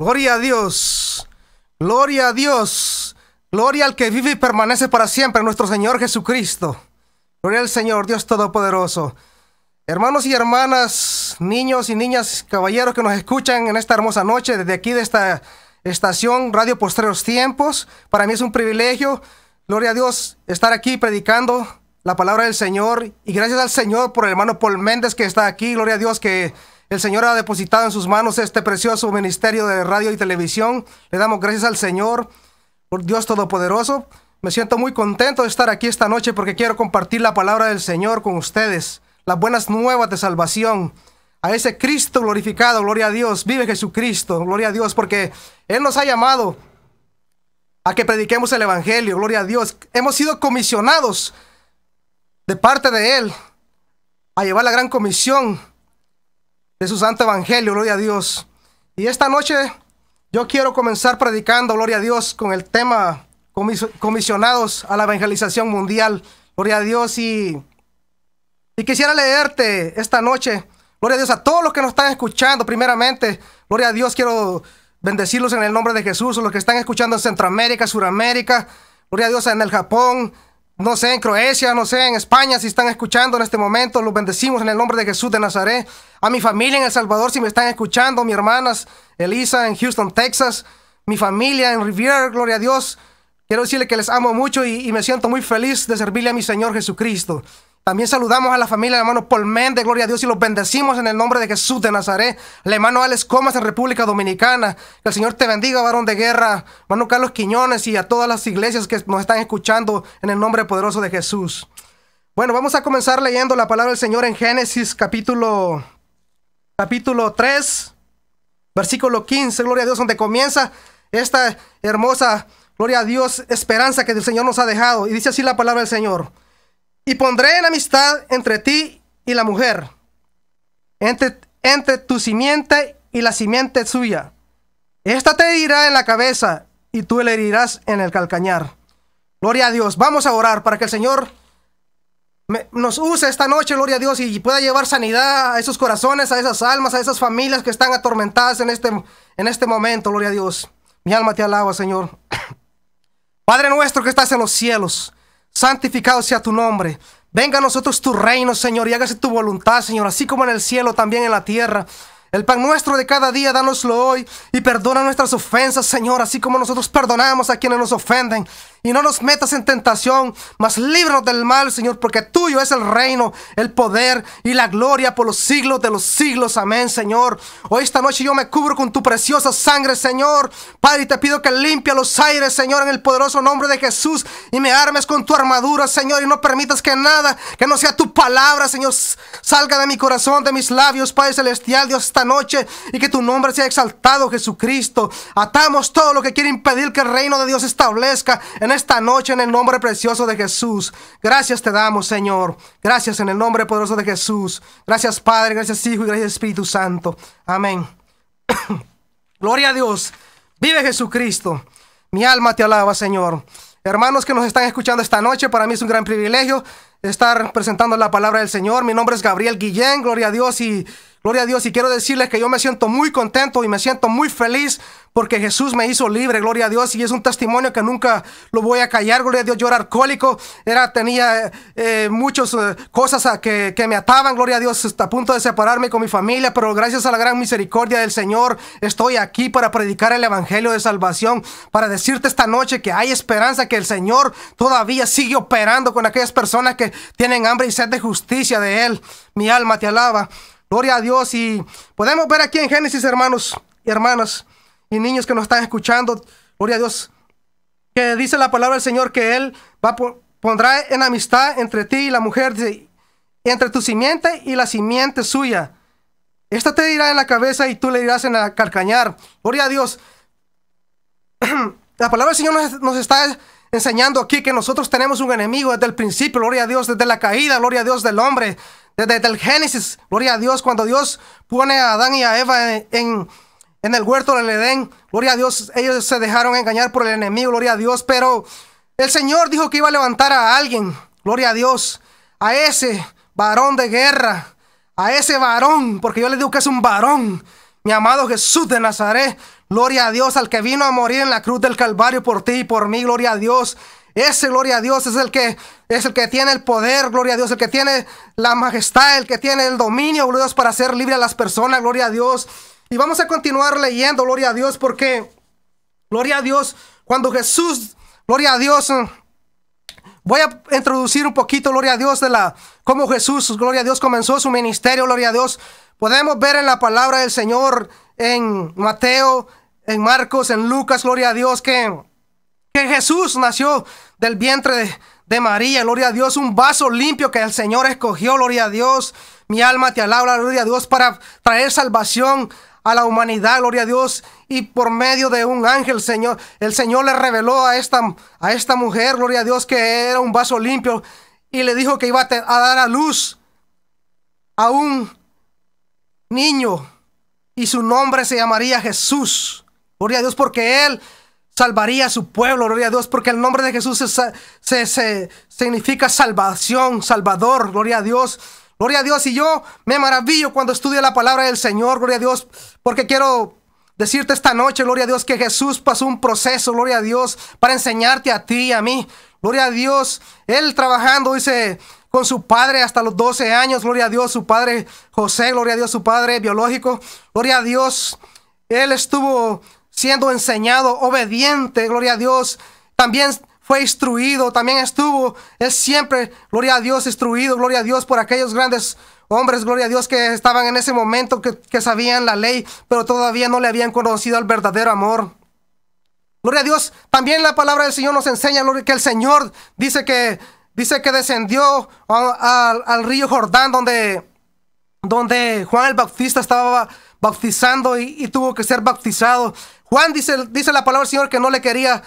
Gloria a Dios. Gloria a Dios. Gloria al que vive y permanece para siempre, nuestro Señor Jesucristo. Gloria al Señor, Dios Todopoderoso. Hermanos y hermanas, niños y niñas, caballeros que nos escuchan en esta hermosa noche desde aquí de esta estación Radio Postreros Tiempos, para mí es un privilegio, gloria a Dios, estar aquí predicando la palabra del Señor y gracias al Señor por el hermano Paul Méndez que está aquí, gloria a Dios que el Señor ha depositado en sus manos este precioso ministerio de radio y televisión. Le damos gracias al Señor, por Dios Todopoderoso. Me siento muy contento de estar aquí esta noche porque quiero compartir la palabra del Señor con ustedes, las buenas nuevas de salvación. A ese Cristo glorificado, gloria a Dios, vive Jesucristo, gloria a Dios, porque Él nos ha llamado a que prediquemos el Evangelio, gloria a Dios. Hemos sido comisionados de parte de Él a llevar la gran comisión de su santo evangelio, gloria a Dios. Y esta noche yo quiero comenzar predicando, gloria a Dios, con el tema comisionados a la evangelización mundial, gloria a Dios. Y, y quisiera leerte esta noche, gloria a Dios, a todos los que nos están escuchando, primeramente, gloria a Dios, quiero bendecirlos en el nombre de Jesús, los que están escuchando en Centroamérica, Suramérica, gloria a Dios, en el Japón, no sé, en Croacia, no sé, en España, si están escuchando en este momento, los bendecimos en el nombre de Jesús de Nazaret. A mi familia en El Salvador, si me están escuchando, mis hermanas, Elisa en Houston, Texas, mi familia en Riviera, gloria a Dios. Quiero decirle que les amo mucho y me siento muy feliz de servirle a mi Señor Jesucristo. También saludamos a la familia, hermano Paul de gloria a Dios, y los bendecimos en el nombre de Jesús de Nazaret. El hermano Alex Comas en República Dominicana. Que el Señor te bendiga, varón de guerra, hermano Carlos Quiñones y a todas las iglesias que nos están escuchando en el nombre poderoso de Jesús. Bueno, vamos a comenzar leyendo la palabra del Señor en Génesis capítulo, capítulo 3, versículo 15, gloria a Dios, donde comienza esta hermosa, gloria a Dios, esperanza que el Señor nos ha dejado. Y dice así la palabra del Señor. Y pondré en amistad entre ti y la mujer, entre, entre tu simiente y la simiente suya. Esta te herirá en la cabeza y tú le herirás en el calcañar. Gloria a Dios. Vamos a orar para que el Señor nos use esta noche, gloria a Dios, y pueda llevar sanidad a esos corazones, a esas almas, a esas familias que están atormentadas en este, en este momento, gloria a Dios. Mi alma te alaba, Señor. Padre nuestro que estás en los cielos santificado sea tu nombre. Venga a nosotros tu reino, Señor, y hágase tu voluntad, Señor, así como en el cielo, también en la tierra. El pan nuestro de cada día, dánoslo hoy, y perdona nuestras ofensas, Señor, así como nosotros perdonamos a quienes nos ofenden y no nos metas en tentación, mas líbranos del mal, Señor, porque tuyo es el reino, el poder y la gloria por los siglos de los siglos. Amén, Señor. Hoy esta noche yo me cubro con tu preciosa sangre, Señor. Padre, te pido que limpia los aires, Señor, en el poderoso nombre de Jesús y me armes con tu armadura, Señor, y no permitas que nada, que no sea tu palabra, Señor, salga de mi corazón, de mis labios, Padre celestial, Dios, esta noche y que tu nombre sea exaltado, Jesucristo. Atamos todo lo que quiere impedir que el reino de Dios establezca esta noche en el nombre precioso de Jesús. Gracias te damos, Señor. Gracias en el nombre poderoso de Jesús. Gracias, Padre, gracias, Hijo y gracias, Espíritu Santo. Amén. Gloria a Dios. Vive Jesucristo. Mi alma te alaba, Señor. Hermanos que nos están escuchando esta noche, para mí es un gran privilegio estar presentando la palabra del Señor. Mi nombre es Gabriel Guillén, gloria a Dios, y Gloria a Dios y quiero decirles que yo me siento muy contento y me siento muy feliz porque Jesús me hizo libre, gloria a Dios, y es un testimonio que nunca lo voy a callar, gloria a Dios, yo era alcohólico, era, tenía eh, muchas eh, cosas que, que, me ataban, gloria a Dios, hasta a punto de separarme con mi familia, pero gracias a la gran misericordia del Señor, estoy aquí para predicar el Evangelio de Salvación, para decirte esta noche que hay esperanza, que el Señor todavía sigue operando con aquellas personas que tienen hambre y sed de justicia de Él. Mi alma te alaba. Gloria a Dios y podemos ver aquí en Génesis, hermanos y hermanas y niños que nos están escuchando, gloria a Dios, que dice la palabra del Señor que Él pondrá en amistad entre ti y la mujer, entre tu simiente y la simiente suya. Esta te dirá en la cabeza y tú le dirás en la calcañar. Gloria a Dios. La palabra del Señor nos, nos está enseñando aquí que nosotros tenemos un enemigo desde el principio, gloria a Dios, desde la caída, gloria a Dios del hombre, desde el Génesis, gloria a Dios, cuando Dios pone a Adán y a Eva en, el huerto del Edén, gloria a Dios, ellos se dejaron engañar por el enemigo, gloria a Dios, pero el Señor dijo que iba a levantar a alguien, gloria a Dios, a ese varón de guerra, a ese varón, porque yo le digo que es un varón, mi amado Jesús de Nazaret, gloria a Dios, al que vino a morir en la cruz del Calvario por ti y por mí, gloria a Dios, ese, gloria a Dios, es el que es el que tiene el poder, gloria a Dios, el que tiene la majestad, el que tiene el dominio, gloria a Dios, para hacer libre a las personas, gloria a Dios. Y vamos a continuar leyendo, gloria a Dios, porque, gloria a Dios, cuando Jesús, gloria a Dios, voy a introducir un poquito, gloria a Dios, de la, cómo Jesús, gloria a Dios, comenzó su ministerio, gloria a Dios. Podemos ver en la palabra del Señor, en Mateo, en Marcos, en Lucas, gloria a Dios, que Jesús nació del vientre de, María, gloria a Dios, un vaso limpio que el Señor escogió, gloria a Dios. Mi alma te alaba, gloria a Dios, para traer salvación a la humanidad, gloria a Dios, y por medio de un ángel, Señor, el Señor le reveló a esta, a esta mujer, gloria a Dios, que era un vaso limpio, y le dijo que iba a, a dar a luz a un niño, y su nombre se llamaría Jesús, gloria a Dios, porque él salvaría a su pueblo, gloria a Dios, porque el nombre de Jesús se, se, se, significa salvación, salvador, gloria a Dios. Gloria a Dios, y yo me maravillo cuando estudio la palabra del Señor, gloria a Dios, porque quiero decirte esta noche, gloria a Dios, que Jesús pasó un proceso, gloria a Dios, para enseñarte a ti y a mí. Gloria a Dios, Él trabajando, dice, con su padre hasta los 12 años, gloria a Dios, su padre José, gloria a Dios, su padre biológico, gloria a Dios. Él estuvo siendo enseñado, obediente, gloria a Dios. También fue instruido, también estuvo, es siempre, gloria a Dios, instruido, gloria a Dios por aquellos grandes hombres, gloria a Dios, que estaban en ese momento, que, sabían la ley, pero todavía no le habían conocido al verdadero amor. Gloria a Dios, también la palabra del Señor nos enseña que el Señor dice que, dice que descendió al río Jordán donde, donde Juan el Bautista estaba bautizando y, tuvo que ser bautizado. Juan dice, dice la palabra del Señor que no le quería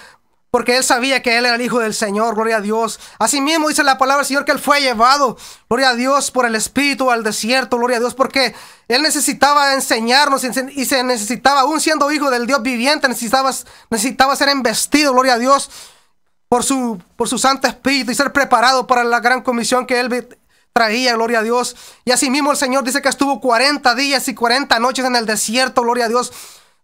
porque él sabía que él era el Hijo del Señor, gloria a Dios. Asimismo dice la palabra del Señor que él fue llevado, gloria a Dios, por el Espíritu al desierto, gloria a Dios, porque él necesitaba enseñarnos y se necesitaba, aún siendo hijo del Dios viviente, necesitaba, necesitaba ser embestido, gloria a Dios, por su, por su Santo Espíritu y ser preparado para la gran comisión que él traía, gloria a Dios. Y así mismo el Señor dice que estuvo 40 días y 40 noches en el desierto, gloria a Dios.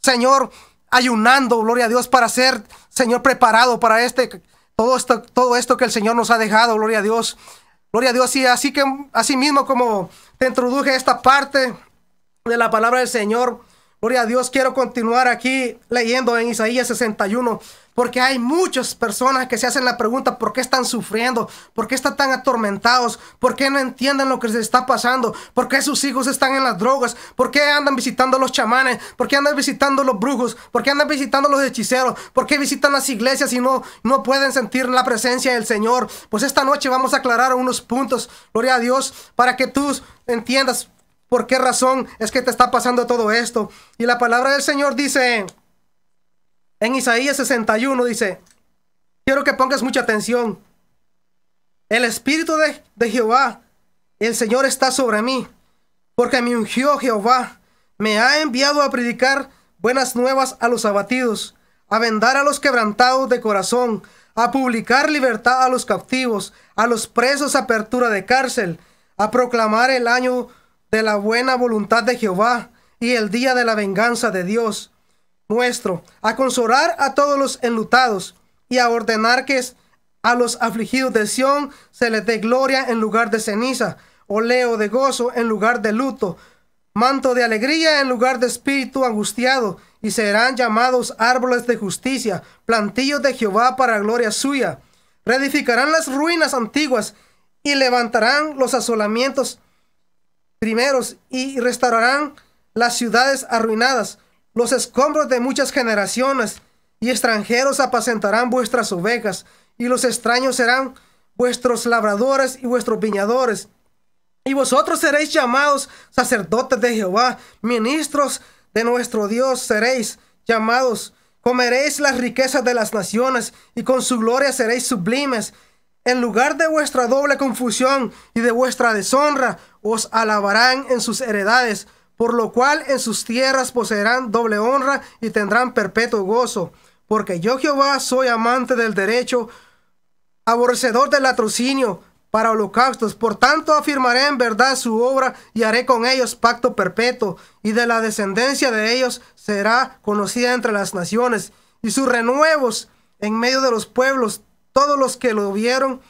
Señor, ayunando, gloria a Dios, para ser, Señor, preparado para este, todo esto, todo esto que el Señor nos ha dejado, gloria a Dios. Gloria a Dios. Y así que, así mismo como te introduje esta parte de la palabra del Señor, Gloria a Dios, quiero continuar aquí leyendo en Isaías 61, porque hay muchas personas que se hacen la pregunta, ¿por qué están sufriendo? ¿Por qué están tan atormentados? ¿Por qué no entienden lo que se está pasando? ¿Por qué sus hijos están en las drogas? ¿Por qué andan visitando los chamanes? ¿Por qué andan visitando los brujos? ¿Por qué andan visitando los hechiceros? ¿Por qué visitan las iglesias y no, no pueden sentir la presencia del Señor? Pues esta noche vamos a aclarar unos puntos, gloria a Dios, para que tú entiendas por qué razón es que te está pasando todo esto. Y la palabra del Señor dice, en Isaías 61 dice, quiero que pongas mucha atención. El Espíritu de, Jehová, el Señor está sobre mí, porque me ungió Jehová, me ha enviado a predicar buenas nuevas a los abatidos, a vendar a los quebrantados de corazón, a publicar libertad a los cautivos, a los presos apertura de cárcel, a proclamar el año de la buena voluntad de Jehová y el día de la venganza de Dios nuestro, a consolar a todos los enlutados y a ordenar que a los afligidos de Sión se les dé gloria en lugar de ceniza, oleo de gozo en lugar de luto, manto de alegría en lugar de espíritu angustiado, y serán llamados árboles de justicia, plantillos de Jehová para gloria suya. Reedificarán las ruinas antiguas y levantarán los asolamientos primeros y restaurarán las ciudades arruinadas, los escombros de muchas generaciones, y extranjeros apacentarán vuestras ovejas, y los extraños serán vuestros labradores y vuestros viñadores. Y vosotros seréis llamados sacerdotes de Jehová, ministros de nuestro Dios seréis llamados. Comeréis las riquezas de las naciones, y con su gloria seréis sublimes. En lugar de vuestra doble confusión y de vuestra deshonra, os alabarán en sus heredades, por lo cual en sus tierras poseerán doble honra y tendrán perpetuo gozo. Porque yo Jehová soy amante del derecho, aborrecedor del latrocinio para holocaustos. Por tanto afirmaré en verdad su obra y haré con ellos pacto perpetuo, y de la descendencia de ellos será conocida entre las naciones, y sus renuevos en medio de los pueblos todos los que lo vieron,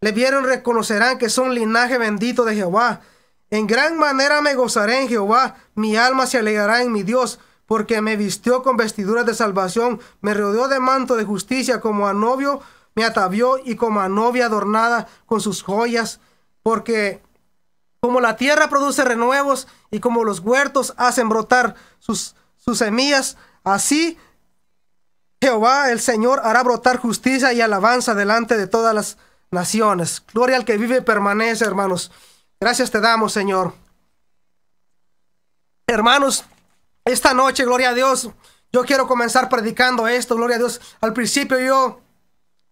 le vieron reconocerán que son linaje bendito de Jehová. En gran manera me gozaré en Jehová, mi alma se alegrará en mi Dios, porque me vistió con vestiduras de salvación, me rodeó de manto de justicia, como a novio me atavió y como a novia adornada con sus joyas, porque como la tierra produce renuevos y como los huertos hacen brotar sus, sus semillas, así Jehová el Señor hará brotar justicia y alabanza delante de todas las naciones. Gloria al que vive y permanece, hermanos. Gracias te damos, Señor. Hermanos, esta noche, gloria a Dios, yo quiero comenzar predicando esto, gloria a Dios. Al principio yo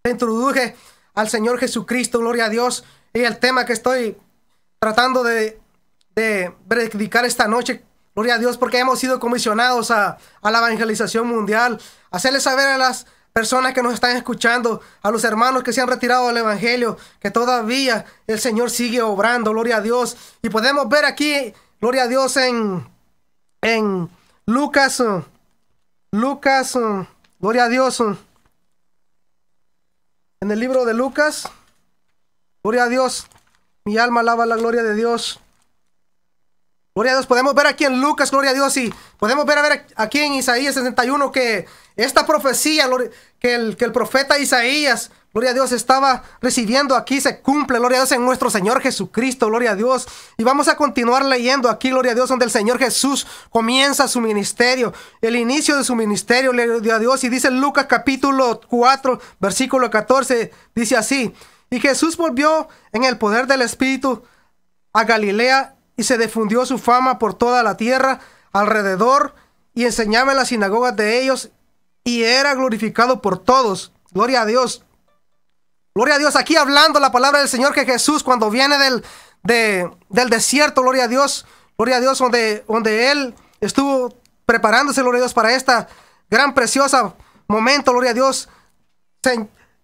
introduje al Señor Jesucristo, gloria a Dios, y el tema que estoy tratando de, predicar esta noche, gloria a Dios, porque hemos sido comisionados a, a la evangelización mundial. Hacerle saber a las personas que nos están escuchando, a los hermanos que se han retirado del Evangelio, que todavía el Señor sigue obrando, gloria a Dios. Y podemos ver aquí, gloria a Dios, en, en Lucas, Lucas, gloria a Dios, en el libro de Lucas, gloria a Dios, mi alma alaba la gloria de Dios. Gloria a Dios, podemos ver aquí en Lucas, gloria a Dios, y podemos ver a ver aquí en Isaías 61 que esta profecía que el, que el profeta Isaías, gloria a Dios, estaba recibiendo aquí se cumple, gloria a Dios, en nuestro Señor Jesucristo, gloria a Dios. Y vamos a continuar leyendo aquí, gloria a Dios, donde el Señor Jesús comienza su ministerio, el inicio de su ministerio, gloria a Dios. Y dice Lucas capítulo 4, versículo 14, dice así, y Jesús volvió en el poder del Espíritu a Galilea y se difundió su fama por toda la tierra alrededor y enseñaba en las sinagogas de ellos y era glorificado por todos. Gloria a Dios. Gloria a Dios. Aquí hablando la palabra del Señor que Jesús cuando viene del, de, del desierto, gloria a Dios, gloria a Dios, donde, donde Él estuvo preparándose, gloria a Dios, para esta gran preciosa momento, gloria a Dios.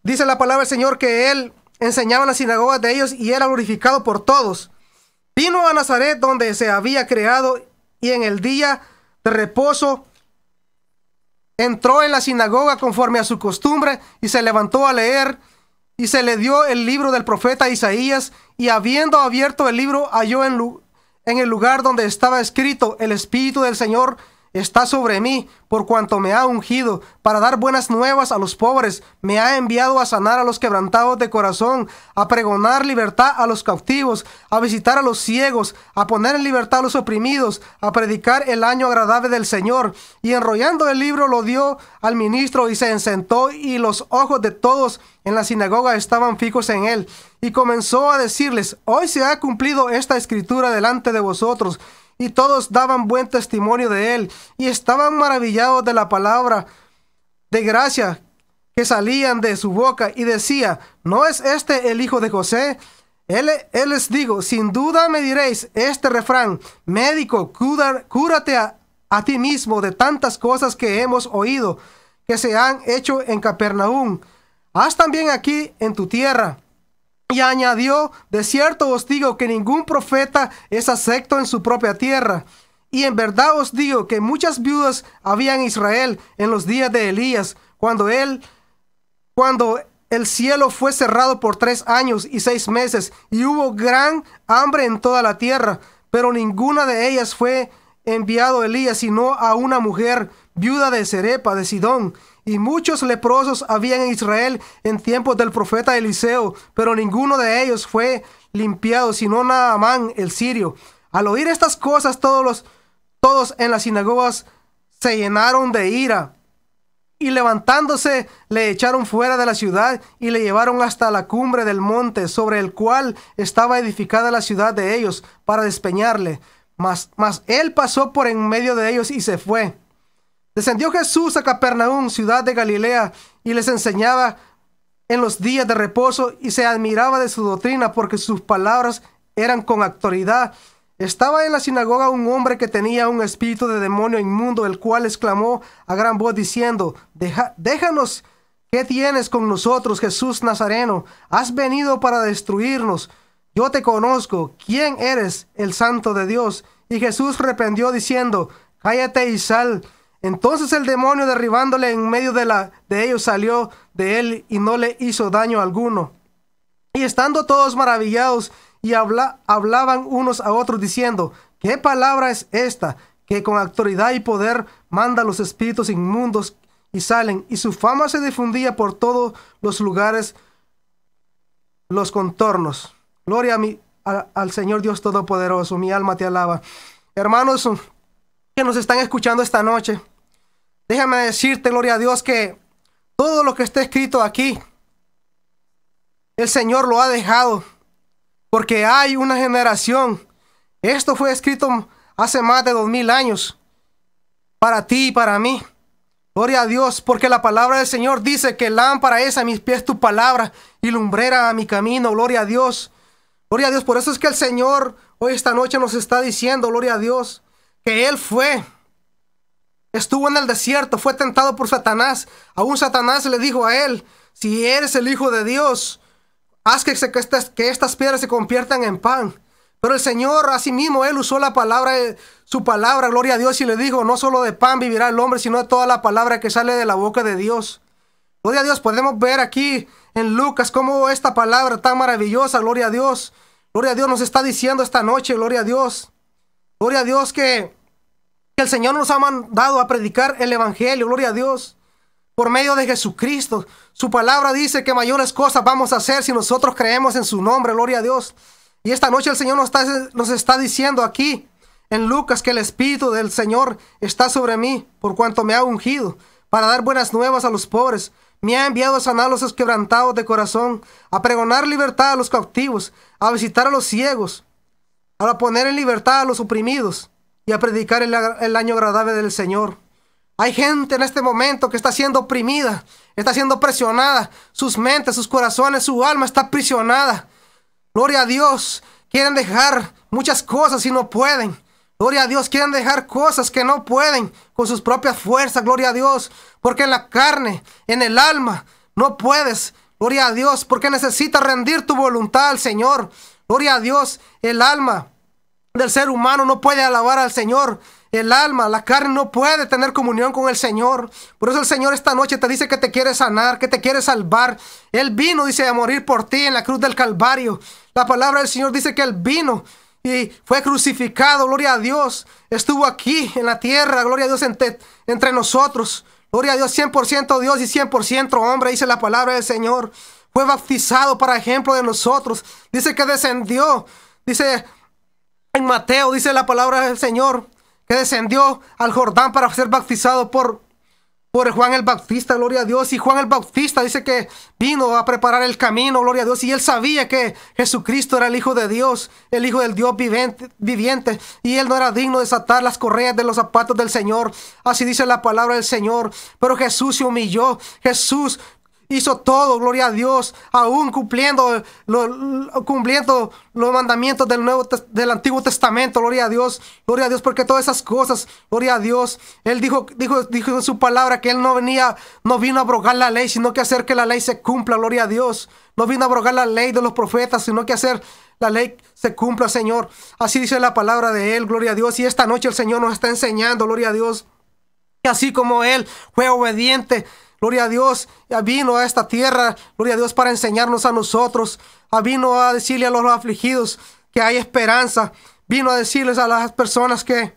dice la palabra del Señor que Él enseñaba en las sinagogas de ellos y era glorificado por todos. Vino a Nazaret donde se había creado y en el día de reposo entró en la sinagoga conforme a su costumbre y se levantó a leer y se le dio el libro del profeta Isaías y habiendo abierto el libro halló en, en el lugar donde estaba escrito el Espíritu del Señor está sobre mí, por cuanto me ha ungido, para dar buenas nuevas a los pobres, me ha enviado a sanar a los quebrantados de corazón, a pregonar libertad a los cautivos, a visitar a los ciegos, a poner en libertad a los oprimidos, a predicar el año agradable del Señor. Y enrollando el libro lo dio al ministro y se sentó, y los ojos de todos en la sinagoga estaban fijos en él. Y comenzó a decirles, hoy se ha cumplido esta escritura delante de vosotros y todos daban buen testimonio de él, y estaban maravillados de la palabra de gracia que salían de su boca, y decía, ¿no es este el hijo de José? Él, les digo, sin duda me diréis este refrán, médico, cúrate a, a ti mismo de tantas cosas que hemos oído que se han hecho en Capernaum. Haz también aquí en tu tierra. Y añadió, de cierto os digo que ningún profeta es acepto en su propia tierra. Y en verdad os digo que muchas viudas había en Israel en los días de Elías, cuando él, cuando el cielo fue cerrado por tres años y seis meses, y hubo gran hambre en toda la tierra, pero ninguna de ellas fue enviado Elías, sino a una mujer viuda de Serepa de Sidón, y muchos leprosos había en Israel en tiempos del profeta Eliseo, pero ninguno de ellos fue limpiado, sino Naamán el sirio. Al oír estas cosas, todos, los, todos en las sinagogas se llenaron de ira. Y levantándose, le echaron fuera de la ciudad y le llevaron hasta la cumbre del monte sobre el cual estaba edificada la ciudad de ellos para despeñarle. Mas, mas él pasó por en medio de ellos y se fue. Descendió Jesús a Capernaum, ciudad de Galilea, y les enseñaba en los días de reposo y se admiraba de su doctrina porque sus palabras eran con autoridad. Estaba en la sinagoga un hombre que tenía un espíritu de demonio inmundo, el cual exclamó a gran voz diciendo, déjanos, ¿qué tienes con nosotros, Jesús Nazareno? Has venido para destruirnos. Yo te conozco. ¿Quién eres el santo de Dios? Y Jesús reprendió diciendo, Cállate y sal. Entonces el demonio derribándole en medio de, la, de ellos salió de él y no le hizo daño alguno. Y estando todos maravillados y hablaban unos a otros diciendo, ¿qué palabra es esta que con autoridad y poder manda los espíritus inmundos y salen? Y su fama se difundía por todos los lugares, los contornos. Gloria a mi, al Señor Dios Todopoderoso, mi alma te alaba. Hermanos que nos están escuchando esta noche, Déjame decirte, gloria a Dios, que todo lo que está escrito aquí, el Señor lo ha dejado, porque hay una generación. Esto fue escrito hace más de dos mil años, para ti y para mí. Gloria a Dios, porque la palabra del Señor dice que lámpara es a mis pies tu palabra y lumbrera a mi camino. Gloria a Dios. Gloria a Dios. Por eso es que el Señor hoy esta noche nos está diciendo, gloria a Dios, que Él fue Estuvo en el desierto, fue tentado por Satanás. Aún Satanás le dijo a él, si eres el Hijo de Dios, haz que, estas, que estas piedras se conviertan en pan. Pero el Señor, asimismo, Él usó la palabra, eh, su palabra, gloria a Dios, y le dijo, no solo de pan vivirá el hombre, sino de toda la palabra que sale de la boca de Dios. Gloria a Dios, podemos ver aquí en Lucas cómo esta palabra tan maravillosa, gloria a Dios, gloria a Dios nos está diciendo esta noche, gloria a Dios. Gloria a Dios que que el Señor nos ha mandado a predicar el Evangelio, gloria a Dios, por medio de Jesucristo. Su palabra dice que mayores cosas vamos a hacer si nosotros creemos en su nombre, gloria a Dios. Y esta noche el Señor nos está, nos está diciendo aquí en Lucas que el Espíritu del Señor está sobre mí, por cuanto me ha ungido, para dar buenas nuevas a los pobres. Me ha enviado a sanar a los quebrantados de corazón, a pregonar libertad a los cautivos, a visitar a los ciegos, a poner en libertad a los oprimidos y a predicar el, año agradable del Señor. Hay gente en este momento que está siendo oprimida, está siendo presionada. Sus mentes, sus corazones, su alma está prisionada... Gloria a Dios. Quieren dejar muchas cosas y no pueden. Gloria a Dios. Quieren dejar cosas que no pueden con sus propias fuerzas. Gloria a Dios. Porque en la carne, en el alma, no puedes. Gloria a Dios. Porque necesitas rendir tu voluntad al Señor. Gloria a Dios. El alma del ser humano no puede alabar al Señor. El alma, la carne no puede tener comunión con el Señor. Por eso el Señor esta noche te dice que te quiere sanar, que te quiere salvar. Él vino, dice, a morir por ti en la cruz del Calvario. La palabra del Señor dice que Él vino y fue crucificado, gloria a Dios. Estuvo aquí en la tierra, gloria a Dios entre, entre nosotros. Gloria a Dios, 100% Dios y 100% hombre, dice la palabra del Señor. Fue bautizado para ejemplo de nosotros. Dice que descendió. Dice, en Mateo dice la palabra del Señor que descendió al Jordán para ser bautizado por, por Juan el Bautista, gloria a Dios. Y Juan el Bautista dice que vino a preparar el camino, gloria a Dios. Y él sabía que Jesucristo era el Hijo de Dios, el Hijo del Dios viviente. viviente y él no era digno de desatar las correas de los zapatos del Señor. Así dice la palabra del Señor. Pero Jesús se humilló. Jesús hizo todo, gloria a Dios, aún cumpliendo, lo, cumpliendo los mandamientos del, Nuevo, del Antiguo Testamento, gloria a Dios, gloria a Dios, porque todas esas cosas, gloria a Dios, Él dijo, dijo, dijo en su palabra que Él no venía, no vino a abrogar la ley, sino que hacer que la ley se cumpla, gloria a Dios, no vino a abrogar la ley de los profetas, sino que hacer la ley se cumpla, Señor, así dice la palabra de Él, gloria a Dios, y esta noche el Señor nos está enseñando, gloria a Dios, que así como Él fue obediente, Gloria a Dios, vino a esta tierra, gloria a Dios, para enseñarnos a nosotros. Vino a decirle a los afligidos que hay esperanza. Vino a decirles a las personas que,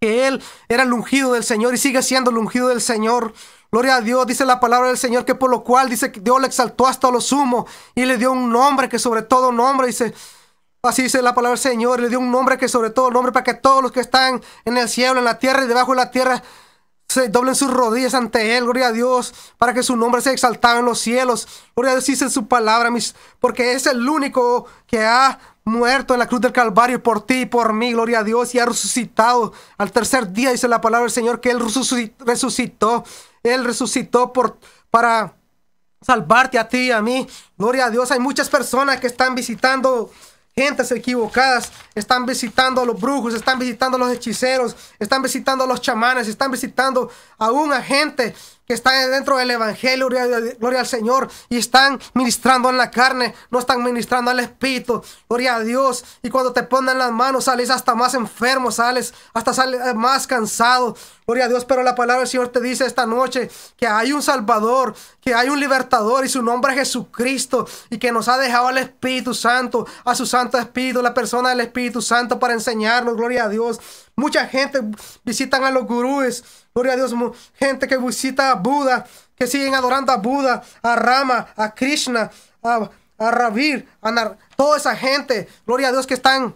que Él era el ungido del Señor y sigue siendo el ungido del Señor. Gloria a Dios, dice la palabra del Señor, que por lo cual dice que Dios le exaltó hasta lo sumo y le dio un nombre que sobre todo nombre, dice, así dice la palabra del Señor, le dio un nombre que sobre todo nombre para que todos los que están en el cielo, en la tierra y debajo de la tierra se doblen sus rodillas ante Él, gloria a Dios, para que su nombre sea exaltado en los cielos. Gloria a Dios, dice su palabra, mis, porque es el único que ha muerto en la cruz del Calvario por ti y por mí, gloria a Dios, y ha resucitado al tercer día, dice la palabra del Señor, que Él resucitó, Él resucitó por, para salvarte a ti y a mí. Gloria a Dios, hay muchas personas que están visitando gentes equivocadas, están visitando a los brujos, están visitando a los hechiceros, están visitando a los chamanes, están visitando A a gente que están dentro del Evangelio, gloria, al Señor, y están ministrando en la carne, no están ministrando al Espíritu, gloria a Dios. Y cuando te ponen las manos, sales hasta más enfermo, sales hasta sales más cansado, gloria a Dios. Pero la palabra del Señor te dice esta noche que hay un Salvador, que hay un libertador, y su nombre es Jesucristo, y que nos ha dejado al Espíritu Santo, a su Santo Espíritu, la persona del Espíritu Santo para enseñarnos, gloria a Dios. Mucha gente visitan a los gurúes. Gloria a Dios, gente que visita a Buda, que siguen adorando a Buda, a Rama, a Krishna, a, a Ravir, a toda esa gente. Gloria a Dios que están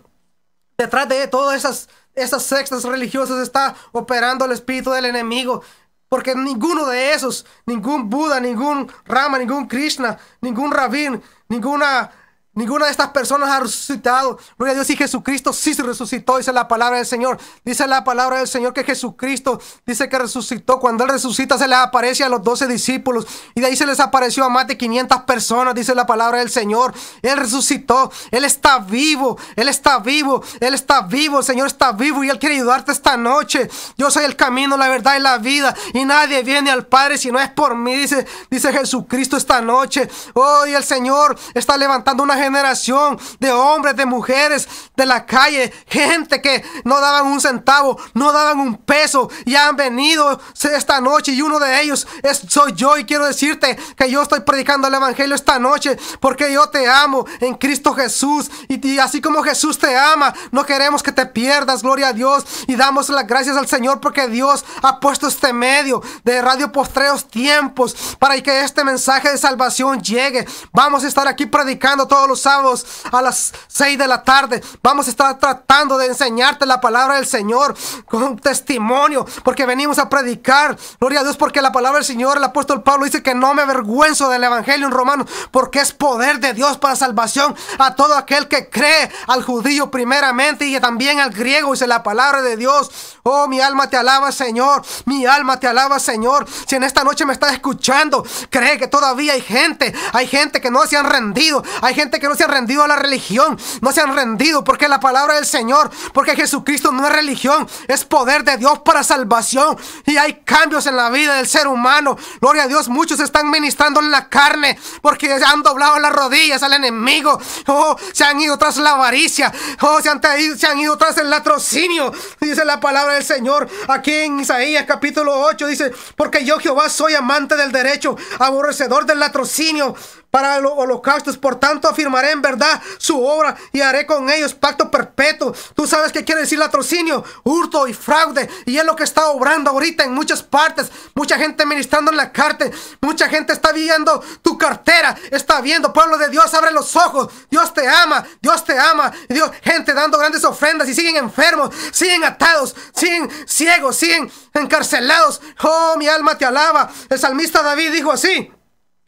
detrás de todas esas, esas sectas religiosas. Está operando el espíritu del enemigo. Porque ninguno de esos, ningún Buda, ningún Rama, ningún Krishna, ningún Ravir, ninguna Ninguna de estas personas ha resucitado. Gloria a Dios y Jesucristo sí se resucitó, dice la palabra del Señor. Dice la palabra del Señor que Jesucristo dice que resucitó. Cuando Él resucita se le aparece a los doce discípulos. Y de ahí se les apareció a más de 500 personas, dice la palabra del Señor. Él resucitó. Él está vivo. Él está vivo. Él está vivo. El Señor está vivo y Él quiere ayudarte esta noche. Yo soy el camino, la verdad y la vida. Y nadie viene al Padre si no es por mí, dice, dice Jesucristo esta noche. Hoy oh, el Señor está levantando una generación generación de hombres, de mujeres, de la calle, gente que no daban un centavo, no daban un peso y han venido esta noche y uno de ellos es, soy yo y quiero decirte que yo estoy predicando el Evangelio esta noche porque yo te amo en Cristo Jesús y, y así como Jesús te ama, no queremos que te pierdas, gloria a Dios y damos las gracias al Señor porque Dios ha puesto este medio de Radio Postreos Tiempos para que este mensaje de salvación llegue. Vamos a estar aquí predicando todos los sábados a las 6 de la tarde. Vamos a estar tratando de enseñarte la palabra del Señor con testimonio, porque venimos a predicar. Gloria a Dios, porque la palabra del Señor, el apóstol Pablo dice que no me avergüenzo del Evangelio en Romano, porque es poder de Dios para salvación a todo aquel que cree, al judío primeramente y también al griego, dice la palabra de Dios. Oh, mi alma te alaba, Señor. Mi alma te alaba, Señor. Si en esta noche me estás escuchando, cree que todavía hay gente, hay gente que no se han rendido, hay gente que no se han rendido a la religión, no se han rendido porque la palabra del Señor, porque Jesucristo no es religión, es poder de Dios para salvación y hay cambios en la vida del ser humano. Gloria a Dios, muchos están ministrando en la carne porque han doblado las rodillas al enemigo, oh, se han ido tras la avaricia, oh, se han, se han ido tras el latrocinio, dice la palabra del Señor aquí en Isaías capítulo 8, dice, porque yo Jehová soy amante del derecho, aborrecedor del latrocinio para los holocaustos, por tanto Firmaré en verdad su obra y haré con ellos pacto perpetuo. Tú sabes qué quiere decir latrocinio, hurto y fraude. Y es lo que está obrando ahorita en muchas partes. Mucha gente ministrando en la carta. Mucha gente está viendo tu cartera. Está viendo, pueblo de Dios, abre los ojos. Dios te ama, Dios te ama. Dios, gente dando grandes ofrendas y siguen enfermos, siguen atados, siguen ciegos, siguen encarcelados. Oh, mi alma te alaba. El salmista David dijo así.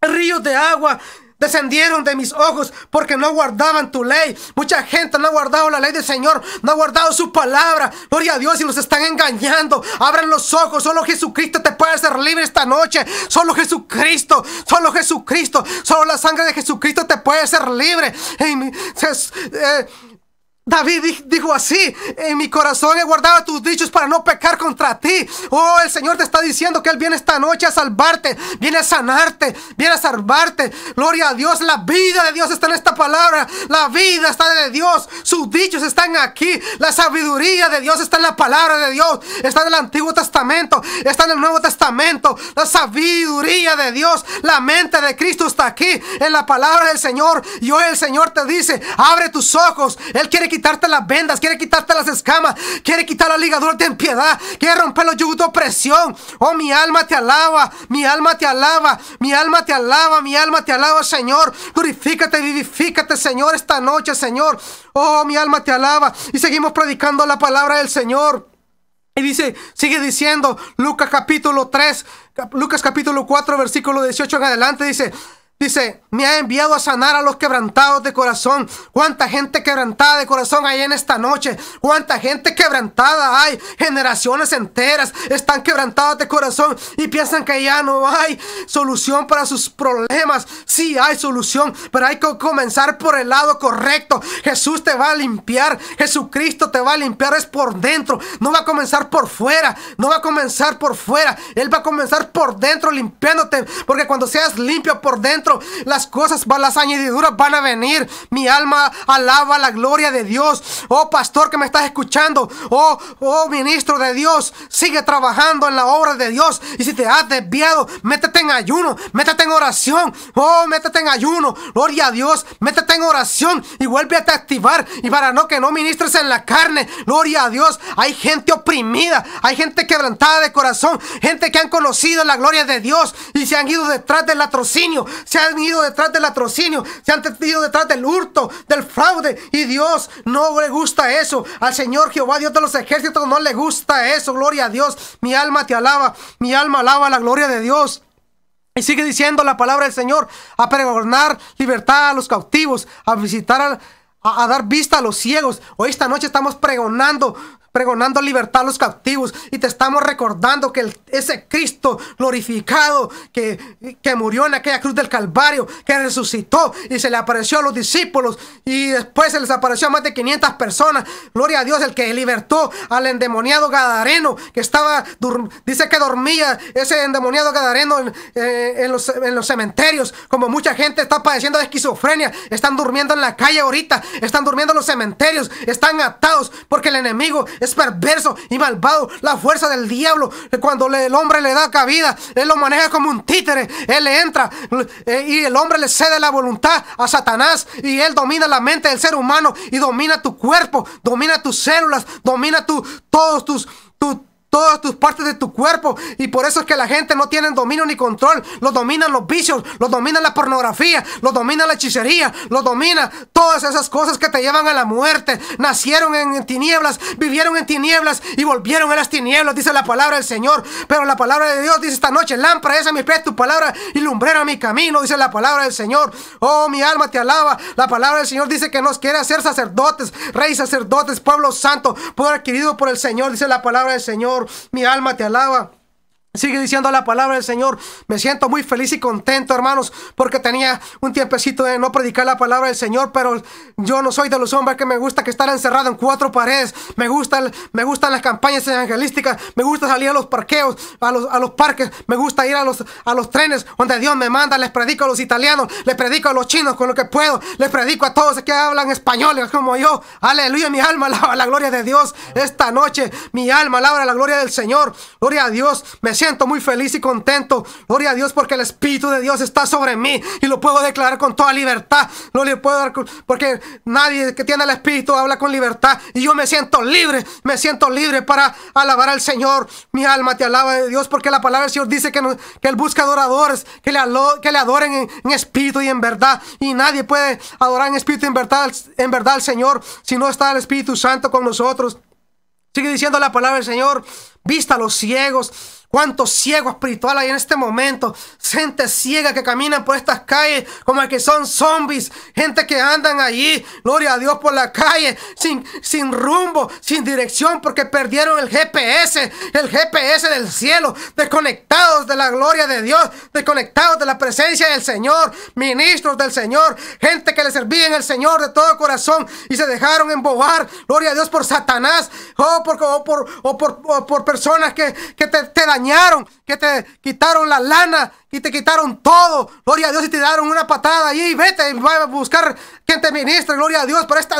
Ríos de agua descendieron de mis ojos porque no guardaban tu ley. Mucha gente no ha guardado la ley del Señor, no ha guardado su palabra. Gloria a Dios y nos están engañando. Abran los ojos, solo Jesucristo te puede hacer libre esta noche. Solo Jesucristo, solo Jesucristo, solo la sangre de Jesucristo te puede hacer libre. Eh, David dijo así, en mi corazón he guardado tus dichos para no pecar contra ti. Oh, el Señor te está diciendo que Él viene esta noche a salvarte, viene a sanarte, viene a salvarte. Gloria a Dios, la vida de Dios está en esta palabra, la vida está de Dios, sus dichos están aquí, la sabiduría de Dios está en la palabra de Dios, está en el Antiguo Testamento, está en el Nuevo Testamento, la sabiduría de Dios, la mente de Cristo está aquí en la palabra del Señor. Y hoy el Señor te dice, abre tus ojos, Él quiere que quitarte las vendas, quiere quitarte las escamas, quiere quitar la ligadura, de piedad, quiere romper los yugos de opresión. Oh, mi alma te alaba, mi alma te alaba, mi alma te alaba, mi alma te alaba, Señor. Glorifícate, vivifícate, Señor, esta noche, Señor. Oh, mi alma te alaba. Y seguimos predicando la palabra del Señor. Y dice, sigue diciendo, Lucas capítulo 3, Lucas capítulo 4, versículo 18 en adelante, dice, Dice, me ha enviado a sanar a los quebrantados de corazón. ¿Cuánta gente quebrantada de corazón hay en esta noche? ¿Cuánta gente quebrantada hay? Generaciones enteras están quebrantadas de corazón y piensan que ya no hay solución para sus problemas. Sí hay solución, pero hay que comenzar por el lado correcto. Jesús te va a limpiar. Jesucristo te va a limpiar. Es por dentro. No va a comenzar por fuera. No va a comenzar por fuera. Él va a comenzar por dentro limpiándote. Porque cuando seas limpio por dentro, las cosas, las añadiduras van a venir. Mi alma alaba la gloria de Dios. Oh, pastor que me estás escuchando. Oh, oh, ministro de Dios. Sigue trabajando en la obra de Dios. Y si te has desviado, métete en ayuno, métete en oración. Oh, métete en ayuno. Gloria a Dios. Métete en oración y vuelve a activar. Y para no que no ministres en la carne. Gloria a Dios. Hay gente oprimida. Hay gente quebrantada de corazón. Gente que han conocido la gloria de Dios y se han ido detrás del latrocinio se han ido detrás del atrocinio, se han ido detrás del hurto, del fraude. Y Dios no le gusta eso. Al Señor Jehová, Dios de los ejércitos, no le gusta eso. Gloria a Dios. Mi alma te alaba, mi alma alaba la gloria de Dios. Y sigue diciendo la palabra del Señor, a pregonar libertad a los cautivos, a visitar a, a dar vista a los ciegos. Hoy esta noche estamos pregonando pregonando libertad a los cautivos y te estamos recordando que ese Cristo glorificado que, que murió en aquella cruz del Calvario, que resucitó y se le apareció a los discípulos y después se les apareció a más de 500 personas. Gloria a Dios, el que libertó al endemoniado Gadareno que estaba, dice que dormía ese endemoniado Gadareno eh, en, los, en los cementerios, como mucha gente está padeciendo de esquizofrenia, están durmiendo en la calle ahorita, están durmiendo en los cementerios, están atados porque el enemigo es perverso y malvado, la fuerza del diablo. Cuando el hombre le da cabida, él lo maneja como un títere, él le entra eh, y el hombre le cede la voluntad a Satanás y él domina la mente del ser humano y domina tu cuerpo, domina tus células, domina tu, todos tus todas tus partes de tu cuerpo. Y por eso es que la gente no tiene dominio ni control. Lo dominan los vicios, Lo dominan la pornografía, Lo domina la hechicería, Lo domina todas esas cosas que te llevan a la muerte. Nacieron en tinieblas, vivieron en tinieblas y volvieron a las tinieblas, dice la palabra del Señor. Pero la palabra de Dios dice esta noche, lámpara es a mi pie... tu palabra y lumbrera mi camino, dice la palabra del Señor. Oh, mi alma te alaba. La palabra del Señor dice que nos quiere hacer sacerdotes, rey sacerdotes, pueblo santo, poder adquirido por el Señor, dice la palabra del Señor mi alma te alaba. Sigue diciendo la palabra del Señor. Me siento muy feliz y contento, hermanos, porque tenía un tiempecito de no predicar la palabra del Señor, pero yo no soy de los hombres que me gusta que estar encerrado en cuatro paredes. Me gustan, me gustan las campañas evangelísticas, me gusta salir a los parqueos, a los, a los parques, me gusta ir a los, a los trenes donde Dios me manda. Les predico a los italianos, les predico a los chinos con lo que puedo, les predico a todos que hablan español, como yo. Aleluya, mi alma alaba la gloria de Dios esta noche. Mi alma alaba la gloria del Señor. Gloria a Dios. Me siento muy feliz y contento. Gloria a Dios porque el Espíritu de Dios está sobre mí y lo puedo declarar con toda libertad. No le puedo dar porque nadie que tiene el Espíritu habla con libertad y yo me siento libre, me siento libre para alabar al Señor. Mi alma te alaba de eh, Dios porque la palabra del Señor dice que, Él busca adoradores que le, que le adoren en, espíritu y en verdad. Y nadie puede adorar en espíritu y en verdad, en verdad al Señor si no está el Espíritu Santo con nosotros. Sigue diciendo la palabra del Señor vista a los ciegos. ¿Cuántos ciegos espirituales hay en este momento? Gente ciega que caminan por estas calles como que son zombies. Gente que andan allí, gloria a Dios, por la calle, sin, sin rumbo, sin dirección, porque perdieron el GPS, el GPS del cielo, desconectados de la gloria de Dios, desconectados de la presencia del Señor, ministros del Señor, gente que le servía en el Señor de todo corazón y se dejaron embobar, gloria a Dios, por Satanás, o oh, oh, por, oh, por, por personas personas que, que te, dañaron, que te quitaron la lana y te quitaron todo. Gloria a Dios y te dieron una patada allí Vete, va a buscar quien te ministre. Gloria a Dios. Pero esta,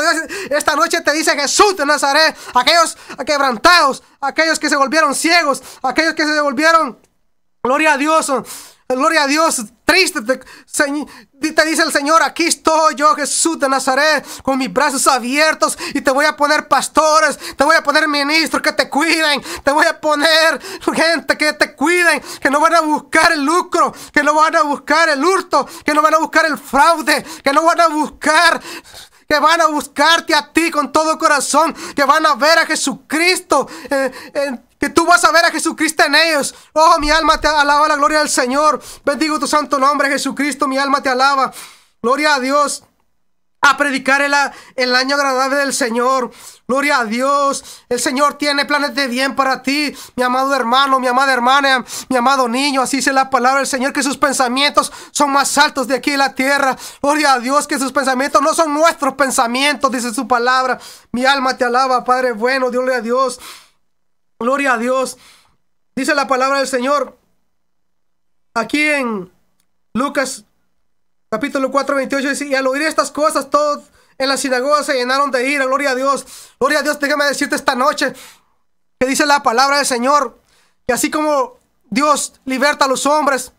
esta noche te dice Jesús de Nazaret. Aquellos quebrantados, aquellos que se volvieron ciegos, aquellos que se volvieron... Gloria a Dios. Gloria a Dios triste. Te dice el Señor, aquí estoy yo, Jesús de Nazaret, con mis brazos abiertos y te voy a poner pastores, te voy a poner ministros que te cuiden, te voy a poner gente que te cuiden, que no van a buscar el lucro, que no van a buscar el hurto, que no van a buscar el fraude, que no van a buscar que van a buscarte a ti con todo corazón, que van a ver a Jesucristo eh, en, que tú vas a ver a Jesucristo en ellos. Oh, mi alma te alaba la gloria del Señor. Bendigo tu santo nombre, Jesucristo, mi alma te alaba. Gloria a Dios. A predicar el, año agradable del Señor. Gloria a Dios. El Señor tiene planes de bien para ti, mi amado hermano, mi amada hermana, mi amado niño. Así dice la palabra del Señor, que sus pensamientos son más altos de aquí en la tierra. Gloria a Dios, que sus pensamientos no son nuestros pensamientos, dice su palabra. Mi alma te alaba, Padre bueno. Gloria a Dios. Gloria a Dios. Dice la palabra del Señor aquí en Lucas capítulo 4, 28. y al oír estas cosas, todos en la sinagoga se llenaron de ira. Gloria a Dios. Gloria a Dios, déjame decirte esta noche que dice la palabra del Señor. Que así como Dios liberta a los hombres,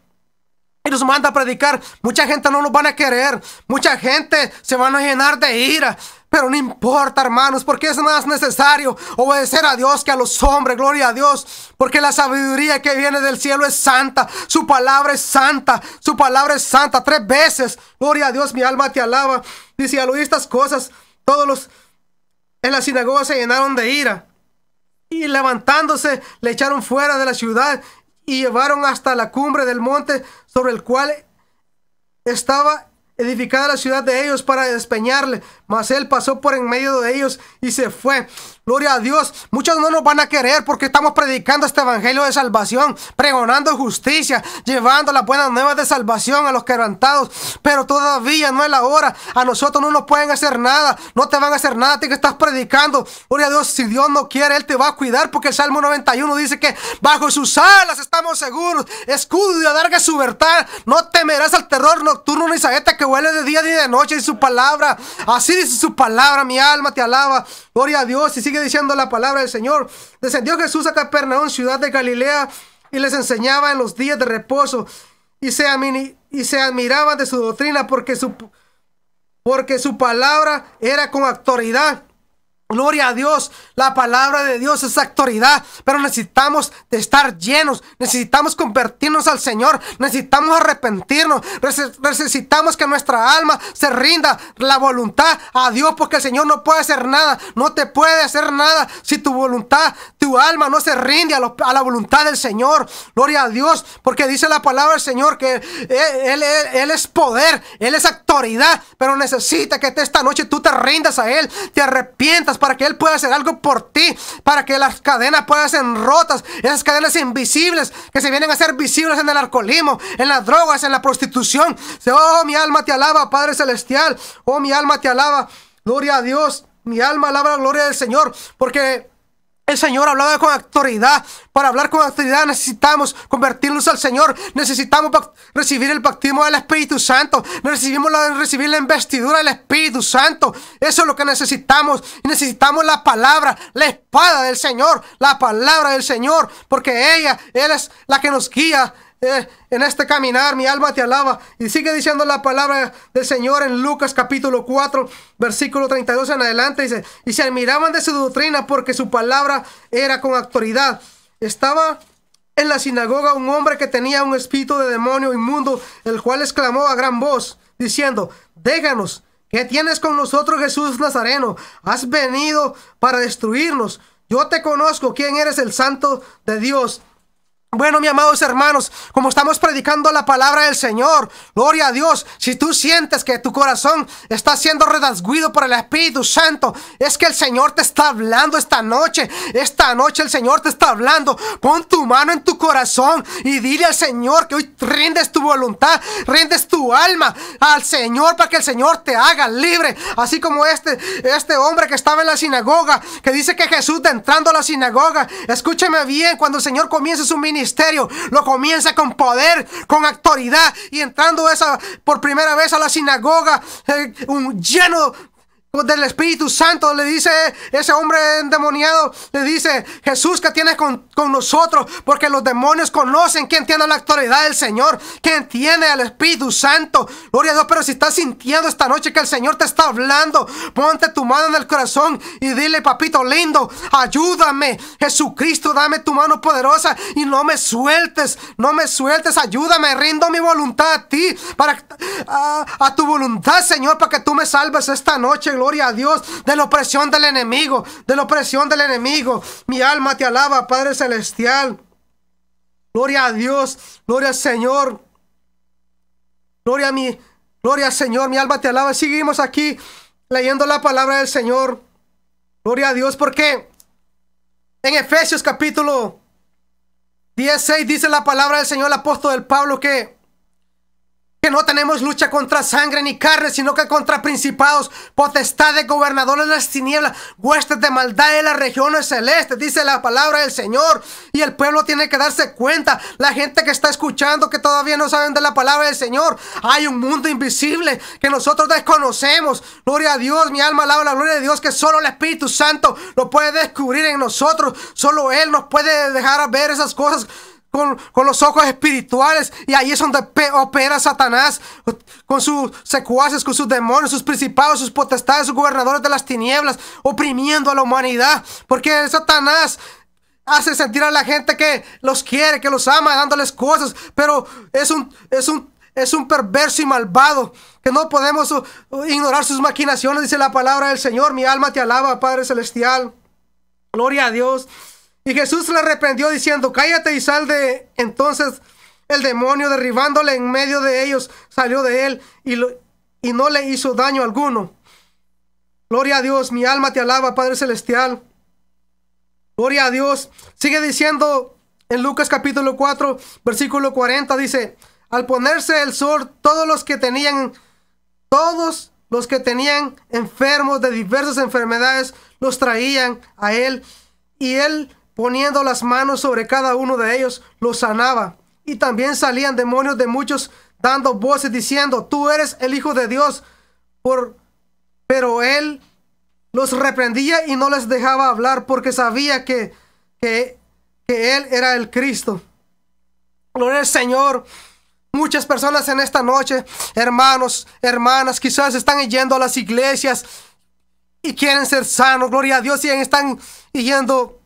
y los manda a predicar. Mucha gente no nos van a querer. Mucha gente se van a llenar de ira. Pero no importa, hermanos, porque es más necesario obedecer a Dios que a los hombres. Gloria a Dios. Porque la sabiduría que viene del cielo es santa. Su palabra es santa. Su palabra es santa. Tres veces. Gloria a Dios, mi alma te alaba. Dice, al oír estas cosas, todos los en la sinagoga se llenaron de ira. Y levantándose, le echaron fuera de la ciudad y llevaron hasta la cumbre del monte sobre el cual estaba edificada la ciudad de ellos para despeñarle, mas él pasó por en medio de ellos y se fue. Gloria a Dios. Muchos no nos van a querer porque estamos predicando este evangelio de salvación, pregonando justicia, llevando las buenas nuevas de salvación a los quebrantados. Pero todavía no es la hora. A nosotros no nos pueden hacer nada. No te van a hacer nada. ti que estás predicando. Gloria a Dios. Si Dios no quiere, Él te va a cuidar porque el Salmo 91 dice que bajo sus alas estamos seguros. Escudo y adarga su verdad. No temerás al terror nocturno ni saeta que huele de día ni de noche. Y su palabra. Así dice su palabra. Mi alma te alaba. Gloria a Dios. Y sigue diciendo la palabra del Señor. Descendió Jesús a Capernaum, ciudad de Galilea, y les enseñaba en los días de reposo. Y se, y se admiraban de su doctrina porque su, porque su palabra era con autoridad. Gloria a Dios, la palabra de Dios es autoridad, pero necesitamos de estar llenos, necesitamos convertirnos al Señor, necesitamos arrepentirnos, necesitamos que nuestra alma se rinda la voluntad a Dios, porque el Señor no puede hacer nada, no te puede hacer nada si tu voluntad tu alma no se rinde a, la voluntad del Señor. Gloria a Dios, porque dice la palabra del Señor que él, él, es poder, Él es autoridad, pero necesita que esta noche tú te rindas a Él, te arrepientas para que Él pueda hacer algo por ti, para que las cadenas puedan ser rotas, esas cadenas invisibles que se vienen a ser visibles en el alcoholismo, en las drogas, en la prostitución. Oh, mi alma te alaba, Padre Celestial. Oh, mi alma te alaba. Gloria a Dios. Mi alma alaba la gloria del Señor, porque el Señor hablaba con autoridad. Para hablar con autoridad necesitamos convertirnos al Señor. Necesitamos recibir el bautismo del Espíritu Santo. Recibimos la, recibir la investidura del Espíritu Santo. Eso es lo que necesitamos. necesitamos la palabra, la espada del Señor, la palabra del Señor. Porque ella, es la que nos guía. Eh, en este caminar mi alma te alaba. Y sigue diciendo la palabra del Señor en Lucas capítulo 4, versículo 32 en adelante. Dice, y se admiraban de su doctrina porque su palabra era con autoridad. Estaba en la sinagoga un hombre que tenía un espíritu de demonio inmundo, el cual exclamó a gran voz, diciendo, déjanos, ¿qué tienes con nosotros Jesús Nazareno? Has venido para destruirnos. Yo te conozco, quién eres el santo de Dios. Bueno, mis amados hermanos, como estamos predicando la palabra del Señor, gloria a Dios, si tú sientes que tu corazón está siendo redasguido por el Espíritu Santo, es que el Señor te está hablando esta noche, esta noche el Señor te está hablando, pon tu mano en tu corazón y dile al Señor que hoy rindes tu voluntad, rindes tu alma al Señor para que el Señor te haga libre, así como este, este hombre que estaba en la sinagoga, que dice que Jesús entrando a la sinagoga, escúcheme bien, cuando el Señor comience su ministerio, lo comienza con poder, con autoridad y entrando esa por primera vez a la sinagoga eh, un lleno del Espíritu Santo le dice ese hombre endemoniado, le dice, Jesús, que tienes con, nosotros? Porque los demonios conocen quién tiene la actualidad del Señor, quién tiene al Espíritu Santo. Gloria a Dios, pero si estás sintiendo esta noche que el Señor te está hablando, ponte tu mano en el corazón y dile, papito lindo, ayúdame. Jesucristo, dame tu mano poderosa y no me sueltes, no me sueltes, ayúdame, rindo mi voluntad a ti, para, a, a tu voluntad, Señor, para que tú me salves esta noche gloria a Dios, de la opresión del enemigo, de la opresión del enemigo. Mi alma te alaba, Padre Celestial. Gloria a Dios, gloria al Señor. Gloria a mi, gloria al Señor, mi alma te alaba. Seguimos aquí leyendo la palabra del Señor. Gloria a Dios, porque en Efesios capítulo 16 dice la palabra del Señor, el apóstol Pablo, que que no tenemos lucha contra sangre ni carne, sino que contra principados, potestades, gobernadores de las tinieblas, huestes de maldad de las regiones celestes, dice la palabra del Señor. Y el pueblo tiene que darse cuenta, la gente que está escuchando, que todavía no saben de la palabra del Señor, hay un mundo invisible que nosotros desconocemos. Gloria a Dios, mi alma alaba la gloria de Dios, que solo el Espíritu Santo lo puede descubrir en nosotros, solo Él nos puede dejar ver esas cosas con, los ojos espirituales. Y ahí es donde opera Satanás con sus secuaces, con sus demonios, sus principados, sus potestades, sus gobernadores de las tinieblas, oprimiendo a la humanidad. Porque Satanás hace sentir a la gente que los quiere, que los ama, dándoles cosas. Pero es un, es un, es un perverso y malvado. Que no podemos uh, ignorar sus maquinaciones, dice la palabra del Señor. Mi alma te alaba, Padre Celestial. Gloria a Dios. Y Jesús le reprendió diciendo, cállate y sal de... Entonces el demonio derribándole en medio de ellos salió de él y, lo, y no le hizo daño alguno. Gloria a Dios, mi alma te alaba, Padre Celestial. Gloria a Dios. Sigue diciendo en Lucas capítulo 4, versículo 40, dice, al ponerse el sol, todos los que tenían, todos los que tenían enfermos de diversas enfermedades, los traían a él y él Poniendo las manos sobre cada uno de ellos, los sanaba. Y también salían demonios de muchos, dando voces diciendo, tú eres el Hijo de Dios. Por... Pero él los reprendía y no les dejaba hablar porque sabía que, que, que él era el Cristo. Gloria al Señor. Muchas personas en esta noche, hermanos, hermanas, quizás están yendo a las iglesias y quieren ser sanos, gloria a Dios, y están yendo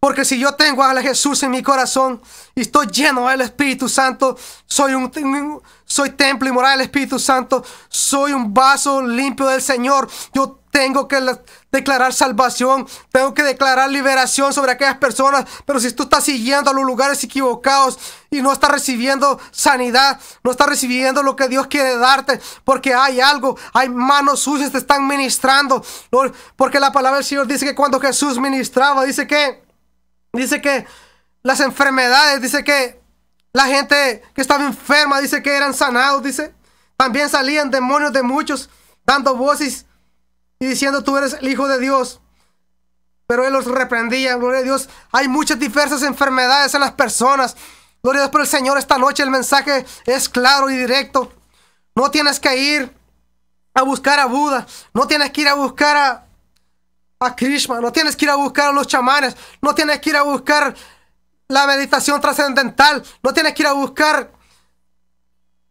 porque si yo tengo a Jesús en mi corazón y estoy lleno del Espíritu Santo, soy un soy templo y morada del Espíritu Santo, soy un vaso limpio del Señor. Yo tengo que declarar salvación, tengo que declarar liberación sobre aquellas personas. Pero si tú estás siguiendo a los lugares equivocados y no estás recibiendo sanidad, no estás recibiendo lo que Dios quiere darte, porque hay algo, hay manos sucias que te están ministrando. Porque la palabra del Señor dice que cuando Jesús ministraba, dice que Dice que las enfermedades, dice que la gente que estaba enferma, dice que eran sanados, dice. También salían demonios de muchos, dando voces y diciendo, tú eres el Hijo de Dios. Pero él los reprendía, gloria a Dios. Hay muchas diversas enfermedades en las personas. Gloria a Dios por el Señor. Esta noche el mensaje es claro y directo. No tienes que ir a buscar a Buda. No tienes que ir a buscar a a ah, Krishna, no tienes que ir a buscar a los chamanes, no tienes que ir a buscar la meditación trascendental, no tienes que ir a buscar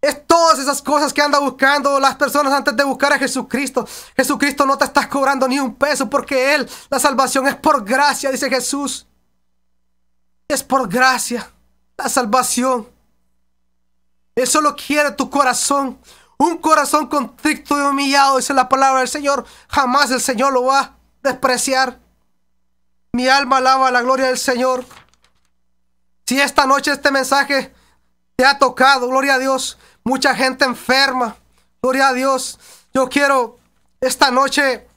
es todas esas cosas que anda buscando las personas antes de buscar a Jesucristo. Jesucristo no te está cobrando ni un peso porque Él, la salvación es por gracia, dice Jesús. Es por gracia la salvación. Eso lo quiere tu corazón. Un corazón contrito y humillado, dice la palabra del Señor. Jamás el Señor lo va despreciar. Mi alma alaba la gloria del Señor. Si esta noche este mensaje te ha tocado, gloria a Dios, mucha gente enferma, gloria a Dios. Yo quiero esta noche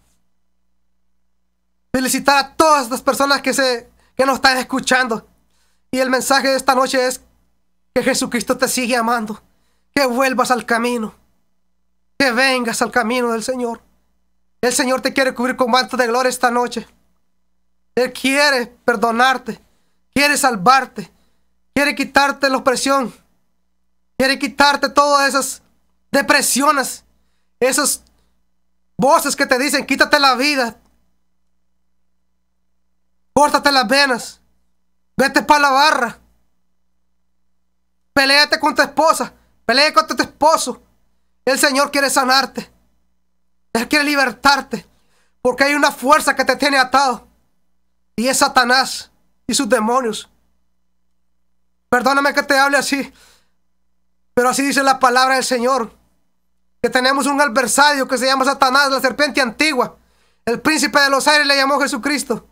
felicitar a todas las personas que, se, que nos están escuchando. Y el mensaje de esta noche es que Jesucristo te sigue amando, que vuelvas al camino, que vengas al camino del Señor. El Señor te quiere cubrir con manto de gloria esta noche. Él quiere perdonarte, quiere salvarte, quiere quitarte la opresión, quiere quitarte todas esas depresiones, esas voces que te dicen quítate la vida, córtate las venas, vete para la barra, peleate con tu esposa, pelea con tu esposo. El Señor quiere sanarte. Él quiere libertarte. Porque hay una fuerza que te tiene atado. Y es Satanás y sus demonios. Perdóname que te hable así. Pero así dice la palabra del Señor. Que tenemos un adversario que se llama Satanás, la serpiente antigua. El príncipe de los aires le llamó Jesucristo.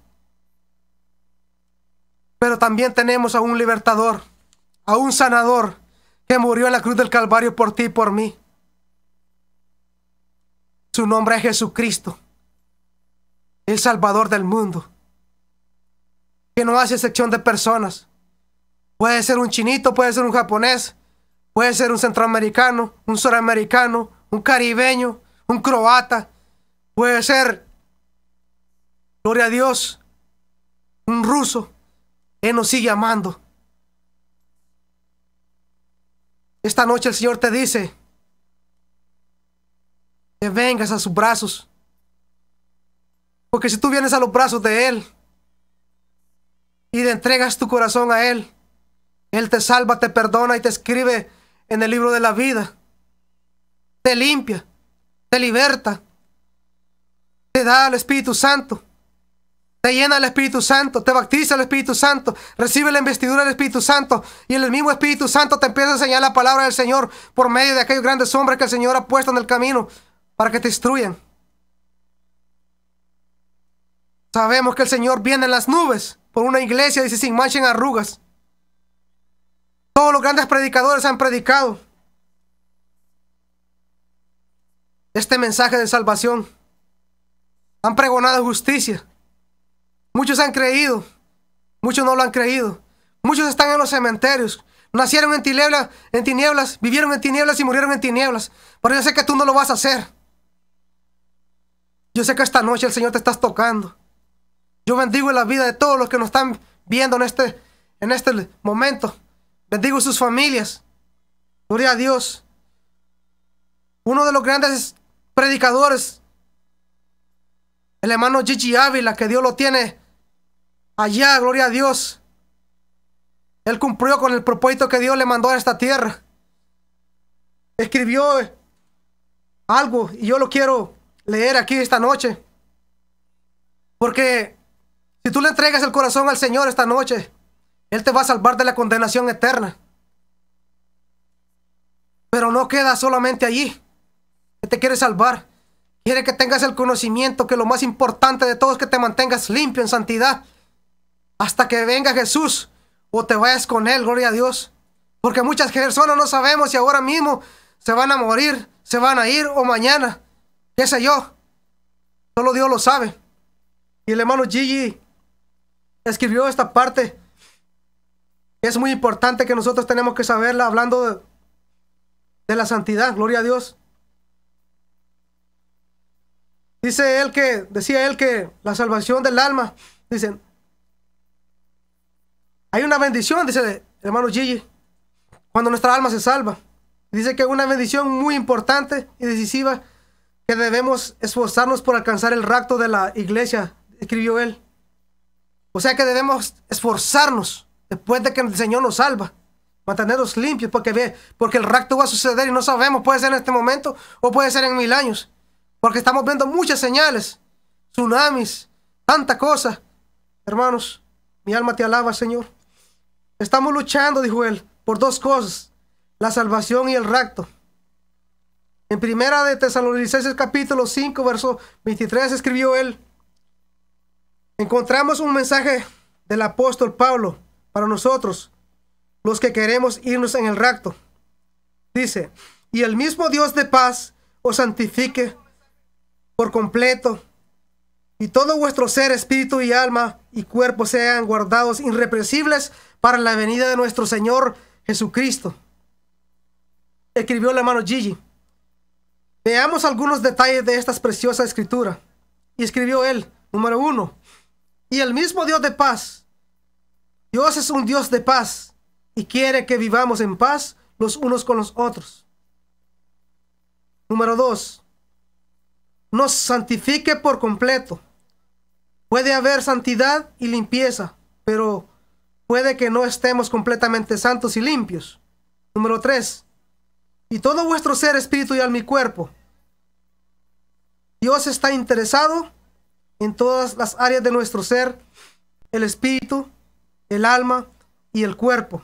Pero también tenemos a un libertador, a un sanador que murió en la cruz del Calvario por ti y por mí. Su nombre es Jesucristo, el Salvador del mundo, que no hace excepción de personas. Puede ser un chinito, puede ser un japonés, puede ser un centroamericano, un suramericano, un caribeño, un croata, puede ser, gloria a Dios, un ruso. Él nos sigue amando. Esta noche el Señor te dice, que vengas a sus brazos. Porque si tú vienes a los brazos de Él y le entregas tu corazón a Él, Él te salva, te perdona y te escribe en el libro de la vida. Te limpia, te liberta, te da el Espíritu Santo. Te llena el Espíritu Santo, te bautiza el Espíritu Santo, recibe la investidura del Espíritu Santo y el mismo Espíritu Santo te empieza a enseñar la palabra del Señor por medio de aquellos grandes hombres que el Señor ha puesto en el camino para que te destruyan. Sabemos que el Señor viene en las nubes por una iglesia, dice, sin mancha en arrugas. Todos los grandes predicadores han predicado este mensaje de salvación. Han pregonado justicia. Muchos han creído, muchos no lo han creído. Muchos están en los cementerios. Nacieron en tinieblas, en tinieblas, vivieron en tinieblas y murieron en tinieblas. Pero yo sé que tú no lo vas a hacer. Yo sé que esta noche el Señor te estás tocando. Yo bendigo la vida de todos los que nos están viendo en este, en este momento. Bendigo sus familias. Gloria a Dios. Uno de los grandes predicadores, el hermano Gigi Ávila, que Dios lo tiene allá, gloria a Dios. Él cumplió con el propósito que Dios le mandó a esta tierra. Escribió algo y yo lo quiero leer aquí esta noche. Porque si tú le entregas el corazón al Señor esta noche, Él te va a salvar de la condenación eterna. Pero no queda solamente allí. Él te quiere salvar. Quiere que tengas el conocimiento que lo más importante de todo es que te mantengas limpio en santidad. Hasta que venga Jesús o te vayas con Él, gloria a Dios. Porque muchas personas no sabemos si ahora mismo se van a morir, se van a ir o mañana. ¿Qué sé yo? Solo Dios lo sabe. Y el hermano Gigi escribió esta parte. Es muy importante que nosotros tenemos que saberla hablando de, la santidad. Gloria a Dios. Dice él que, decía él que la salvación del alma, dicen, hay una bendición, dice el hermano Gigi, cuando nuestra alma se salva. Dice que una bendición muy importante y decisiva debemos esforzarnos por alcanzar el rapto de la iglesia, escribió él. O sea que debemos esforzarnos después de que el Señor nos salva, mantenernos limpios, porque, ve, porque el rapto va a suceder y no sabemos, puede ser en este momento o puede ser en mil años, porque estamos viendo muchas señales, tsunamis, tanta cosa. Hermanos, mi alma te alaba, Señor. Estamos luchando, dijo él, por dos cosas, la salvación y el rapto. En primera de Tesalonicenses capítulo 5, verso 23 escribió él, encontramos un mensaje del apóstol Pablo para nosotros, los que queremos irnos en el rapto. Dice, y el mismo Dios de paz os santifique por completo, y todo vuestro ser, espíritu y alma y cuerpo sean guardados irrepresibles para la venida de nuestro Señor Jesucristo. Escribió la mano Gigi. Veamos algunos detalles de esta preciosa escritura. Y escribió él, número uno, y el mismo Dios de paz. Dios es un Dios de paz y quiere que vivamos en paz los unos con los otros. Número dos, nos santifique por completo. Puede haber santidad y limpieza, pero puede que no estemos completamente santos y limpios. Número tres, y todo vuestro ser, espíritu y alma y cuerpo. Dios está interesado en todas las áreas de nuestro ser, el espíritu, el alma y el cuerpo.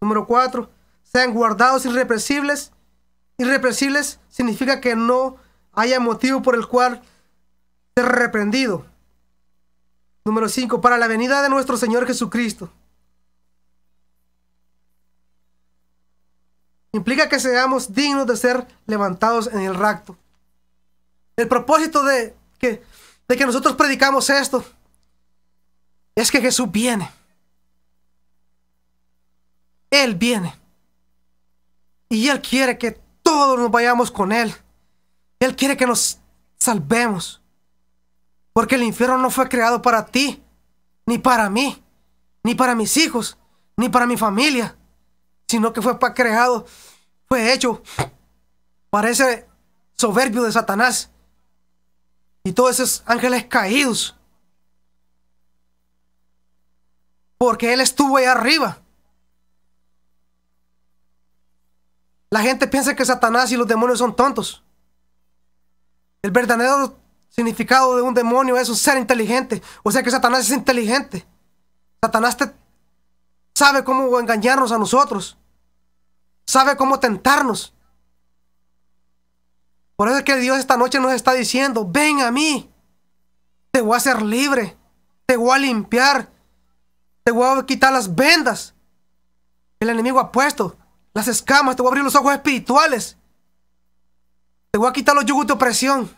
Número cuatro, sean guardados irrepresibles. Irrepresibles significa que no haya motivo por el cual ser reprendido. Número cinco, Para la venida de nuestro Señor Jesucristo. implica que seamos dignos de ser levantados en el rapto. El propósito de que, de que nosotros predicamos esto es que Jesús viene. Él viene. Y Él quiere que todos nos vayamos con Él. Él quiere que nos salvemos. Porque el infierno no fue creado para ti, ni para mí, ni para mis hijos, ni para mi familia sino que fue creado, fue hecho para ese soberbio de Satanás y todos esos ángeles caídos. Porque Él estuvo ahí arriba. La gente piensa que Satanás y los demonios son tontos. El verdadero significado de un demonio es un ser inteligente. O sea que Satanás es inteligente. Satanás te sabe cómo engañarnos a nosotros sabe cómo tentarnos. Por eso es que Dios esta noche nos está diciendo, ven a mí, te voy a hacer libre, te voy a limpiar, te voy a quitar las vendas. El enemigo ha puesto las escamas, te voy a abrir los ojos espirituales, te voy a quitar los yugos de opresión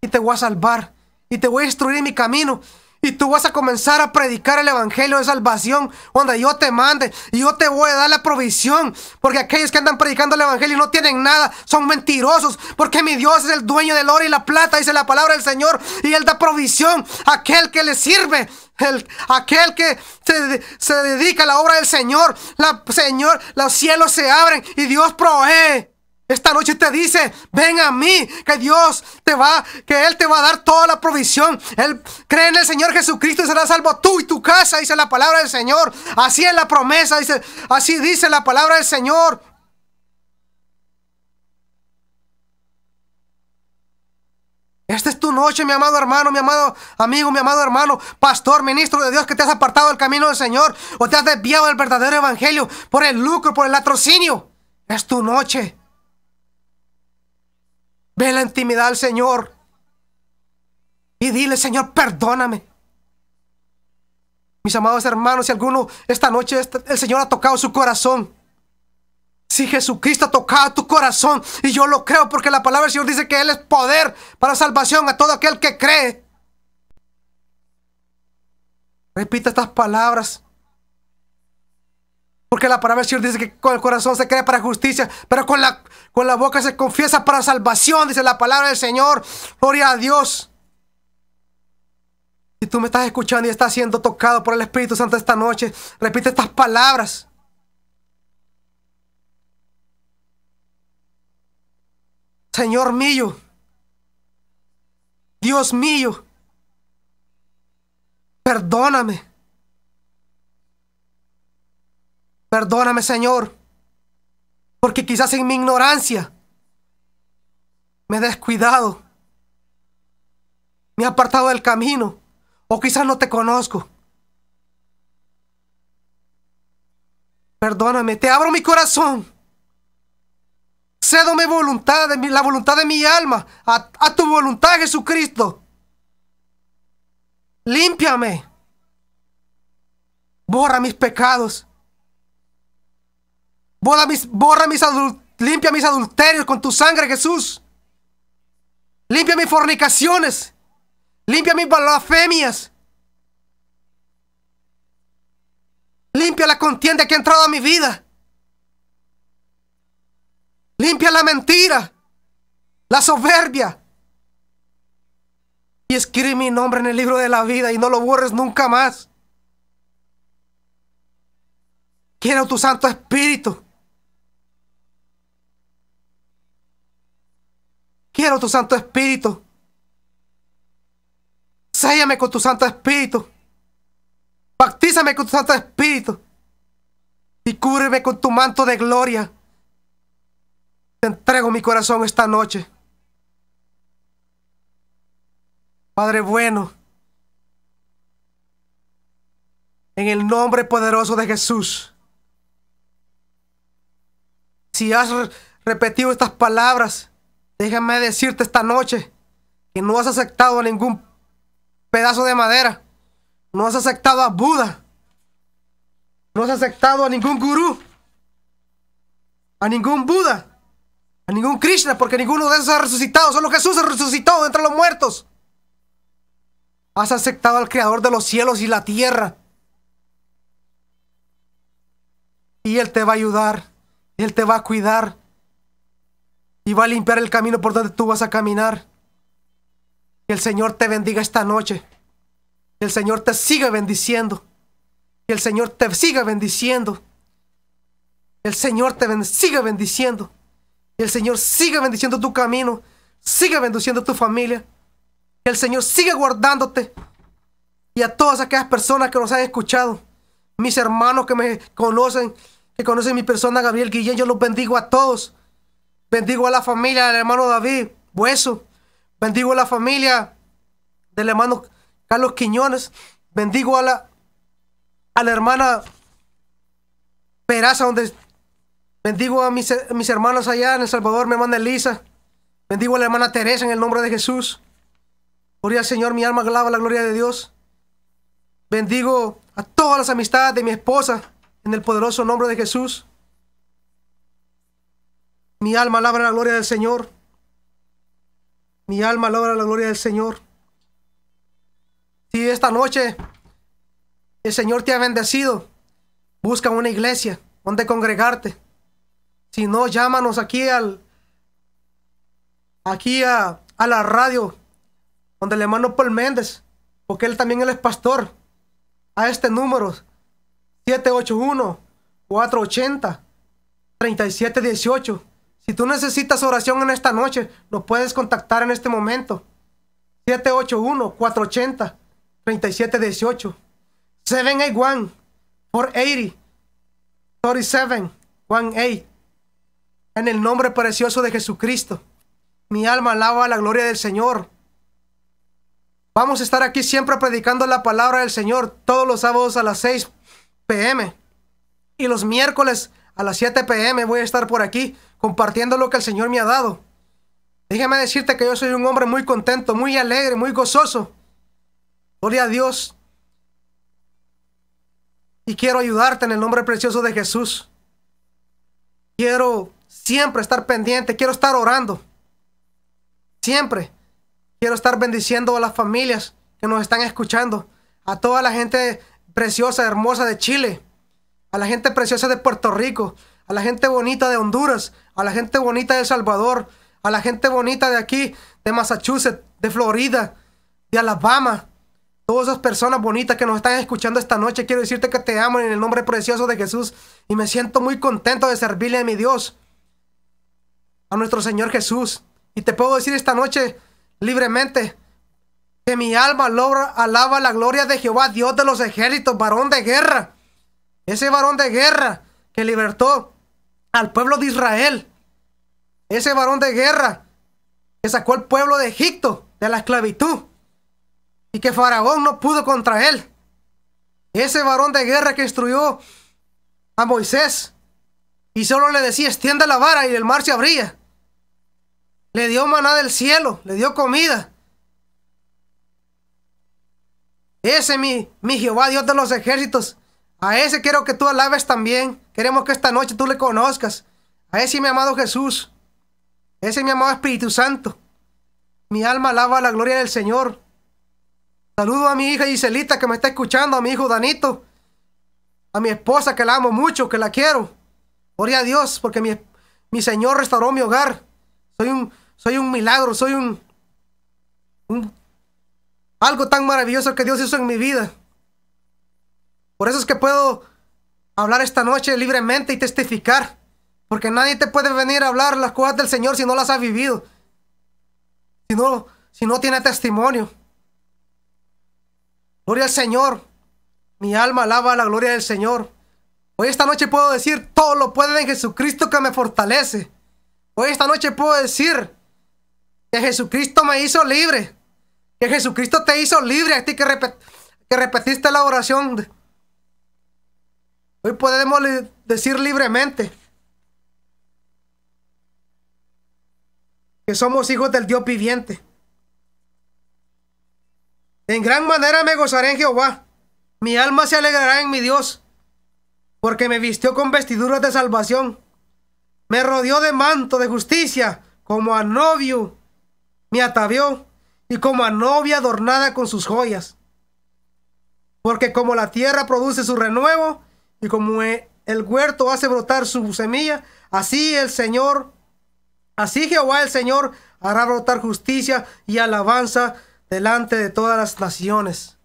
y te voy a salvar y te voy a instruir en mi camino y tú vas a comenzar a predicar el evangelio de salvación donde yo te mande y yo te voy a dar la provisión. Porque aquellos que andan predicando el evangelio y no tienen nada son mentirosos. Porque mi Dios es el dueño del oro y la plata, dice la palabra del Señor. Y Él da provisión a aquel que le sirve. El, aquel que se, se dedica a la obra del Señor, la, Señor, los cielos se abren y Dios provee. Esta noche te dice, ven a mí, que Dios te va, que Él te va a dar toda la provisión. Él cree en el Señor Jesucristo y será salvo tú y tu casa, dice la palabra del Señor. Así es la promesa, dice, así dice la palabra del Señor. Esta es tu noche, mi amado hermano, mi amado amigo, mi amado hermano, pastor, ministro de Dios, que te has apartado del camino del Señor o te has desviado del verdadero evangelio por el lucro, por el latrocinio. Es tu noche. Ve la intimidad al Señor. Y dile, Señor, perdóname. Mis amados hermanos, si alguno esta noche el Señor ha tocado su corazón. Si Jesucristo ha tocado tu corazón, y yo lo creo porque la palabra del Señor dice que Él es poder para salvación a todo aquel que cree. Repita estas palabras. Porque la palabra del Señor dice que con el corazón se cree para justicia, pero con la, con la boca se confiesa para salvación, dice la palabra del Señor. Gloria a Dios. Si tú me estás escuchando y estás siendo tocado por el Espíritu Santo esta noche, repite estas palabras. Señor mío, Dios mío, perdóname Perdóname, Señor, porque quizás en mi ignorancia me he descuidado, me he apartado del camino, o quizás no te conozco. Perdóname, te abro mi corazón. Cedo mi voluntad, la voluntad de mi alma, a, a tu voluntad, Jesucristo. Límpiame. Borra mis pecados. Borra mis, borra limpia mis adulterios con tu sangre, Jesús. Limpia mis fornicaciones. Limpia mis blasfemias. Limpia la contienda que ha entrado a mi vida. Limpia la mentira, la soberbia. Y escribe mi nombre en el libro de la vida y no lo borres nunca más. Quiero tu Santo Espíritu Quiero tu Santo Espíritu. Séllame con tu Santo Espíritu. Baptízame con tu Santo Espíritu. Y cúbreme con tu manto de gloria. Te entrego mi corazón esta noche. Padre bueno, en el nombre poderoso de Jesús, si has repetido estas palabras, Déjame decirte esta noche que no has aceptado a ningún pedazo de madera. No has aceptado a Buda. No has aceptado a ningún gurú. A ningún Buda. A ningún Krishna, porque ninguno de esos ha resucitado. Solo Jesús ha resucitado entre los muertos. Has aceptado al Creador de los cielos y la tierra. Y Él te va a ayudar. Él te va a cuidar y va a limpiar el camino por donde tú vas a caminar. Que el Señor te bendiga esta noche. Que el Señor te siga bendiciendo. Que el Señor te siga bendiciendo. Que el Señor te siga bendiciendo. Que el Señor siga bendiciendo tu camino. Siga bendiciendo tu familia. Que el Señor siga guardándote. Y a todas aquellas personas que nos han escuchado. Mis hermanos que me conocen. Que conocen mi persona, Gabriel Guillén. Yo los bendigo a todos. Bendigo a la familia del hermano David Hueso. Bendigo a la familia del hermano Carlos Quiñones. Bendigo a la, a la hermana Peraza, donde bendigo a mis, hermanos allá en El Salvador, mi hermana Elisa. Bendigo a la hermana Teresa en el nombre de Jesús. Gloria al Señor, mi alma alaba la gloria de Dios. Bendigo a todas las amistades de mi esposa en el poderoso nombre de Jesús. Mi alma labra la gloria del Señor. Mi alma logra la gloria del Señor. Si esta noche el Señor te ha bendecido, busca una iglesia donde congregarte. Si no, llámanos aquí al aquí a, la radio donde le hermano Paul Méndez, porque él también es pastor, a este número 781 480 3718 si tú necesitas oración en esta noche, nos puedes contactar en este momento. 781-480-3718. 781-480-3718. En el nombre precioso de Jesucristo. Mi alma alaba la gloria del Señor. Vamos a estar aquí siempre predicando la palabra del Señor todos los sábados a las 6 pm. Y los miércoles a las 7 pm voy a estar por aquí compartiendo lo que el Señor me ha dado. Déjame decirte que yo soy un hombre muy contento, muy alegre, muy gozoso. Gloria a Dios. Y quiero ayudarte en el nombre precioso de Jesús. Quiero siempre estar pendiente, quiero estar orando. Siempre. Quiero estar bendiciendo a las familias que nos están escuchando, a toda la gente preciosa, hermosa de Chile, a la gente preciosa de Puerto Rico, a la gente bonita de Honduras, a la gente bonita de El Salvador, a la gente bonita de aquí, de Massachusetts, de Florida, de Alabama. Todas esas personas bonitas que nos están escuchando esta noche, quiero decirte que te amo en el nombre precioso de Jesús y me siento muy contento de servirle a mi Dios, a nuestro Señor Jesús. Y te puedo decir esta noche libremente que mi alma alaba la gloria de Jehová, Dios de los ejércitos, varón de guerra. Ese varón de guerra que libertó al pueblo de Israel. Ese varón de guerra que sacó al pueblo de Egipto de la esclavitud y que Faraón no pudo contra él. Ese varón de guerra que instruyó a Moisés y solo le decía extiende la vara y el mar se abría. Le dio maná del cielo, le dio comida. Ese mi, mi Jehová, Dios de los ejércitos, a ese quiero que tú alabes también. Queremos que esta noche tú le conozcas. A ese mi amado Jesús. A ese mi amado Espíritu Santo. Mi alma alaba la gloria del Señor. Saludo a mi hija Giselita que me está escuchando, a mi hijo Danito, a mi esposa que la amo mucho, que la quiero. Gloria a Dios, porque mi, Señor restauró mi hogar. Soy un, soy un milagro, soy un algo tan maravilloso que Dios hizo en mi vida. Por eso es que puedo hablar esta noche libremente y testificar. Porque nadie te puede venir a hablar las cosas del Señor si no las has vivido. Si no, si no tiene testimonio. Gloria al Señor. Mi alma alaba la gloria del Señor. Hoy esta noche puedo decir, todo lo puede en Jesucristo que me fortalece. Hoy esta noche puedo decir que Jesucristo me hizo libre. Que Jesucristo te hizo libre a ti que, que repetiste la oración. Hoy podemos decir libremente que somos hijos del Dios viviente. En gran manera me gozaré en Jehová. Mi alma se alegrará en mi Dios, porque me vistió con vestiduras de salvación. Me rodeó de manto de justicia, como a novio me atavió, y como a novia adornada con sus joyas. Porque como la tierra produce su renuevo, y como e, el huerto hace brotar su semilla, así el Señor, así Jehová el Señor hará brotar justicia y alabanza delante de todas las naciones.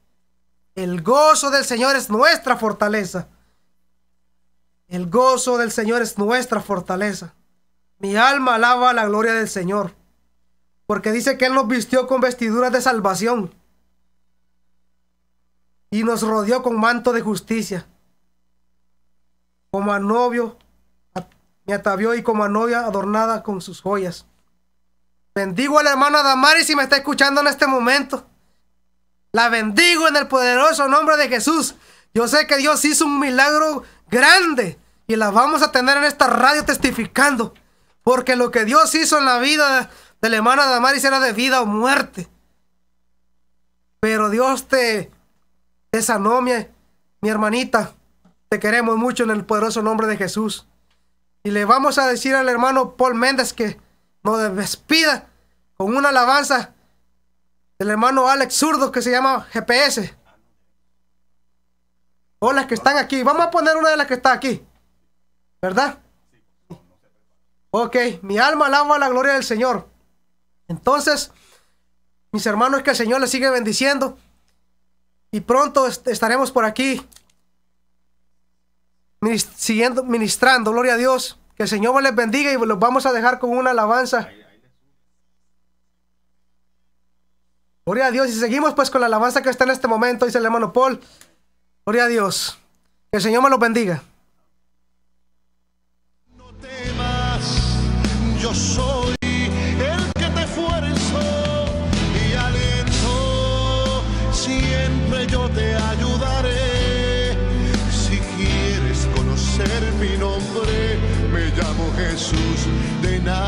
El gozo del Señor es nuestra fortaleza. El gozo del Señor es nuestra fortaleza. Mi alma alaba la gloria del Señor, porque dice que Él nos vistió con vestiduras de salvación y nos rodeó con manto de justicia como a novio me atavió y como a novia adornada con sus joyas. Bendigo a la hermana Damaris si me está escuchando en este momento. La bendigo en el poderoso nombre de Jesús. Yo sé que Dios hizo un milagro grande y la vamos a tener en esta radio testificando. Porque lo que Dios hizo en la vida de la hermana Damaris era de vida o muerte. Pero Dios te, esa sanó, mi hermanita. Te queremos mucho en el poderoso nombre de Jesús. Y le vamos a decir al hermano Paul Méndez que nos despida con una alabanza del hermano Alex Zurdo que se llama GPS. Hola que están aquí. Vamos a poner una de las que está aquí. ¿Verdad? Ok, mi alma alaba la gloria del Señor. Entonces, mis hermanos, que el Señor les sigue bendiciendo. Y pronto estaremos por aquí siguiendo ministrando, gloria a Dios. Que el Señor les bendiga y los vamos a dejar con una alabanza. Gloria a Dios. Y seguimos pues con la alabanza que está en este momento, dice el hermano Paul. Gloria a Dios. Que el Señor me lo bendiga. Jesus, de nada.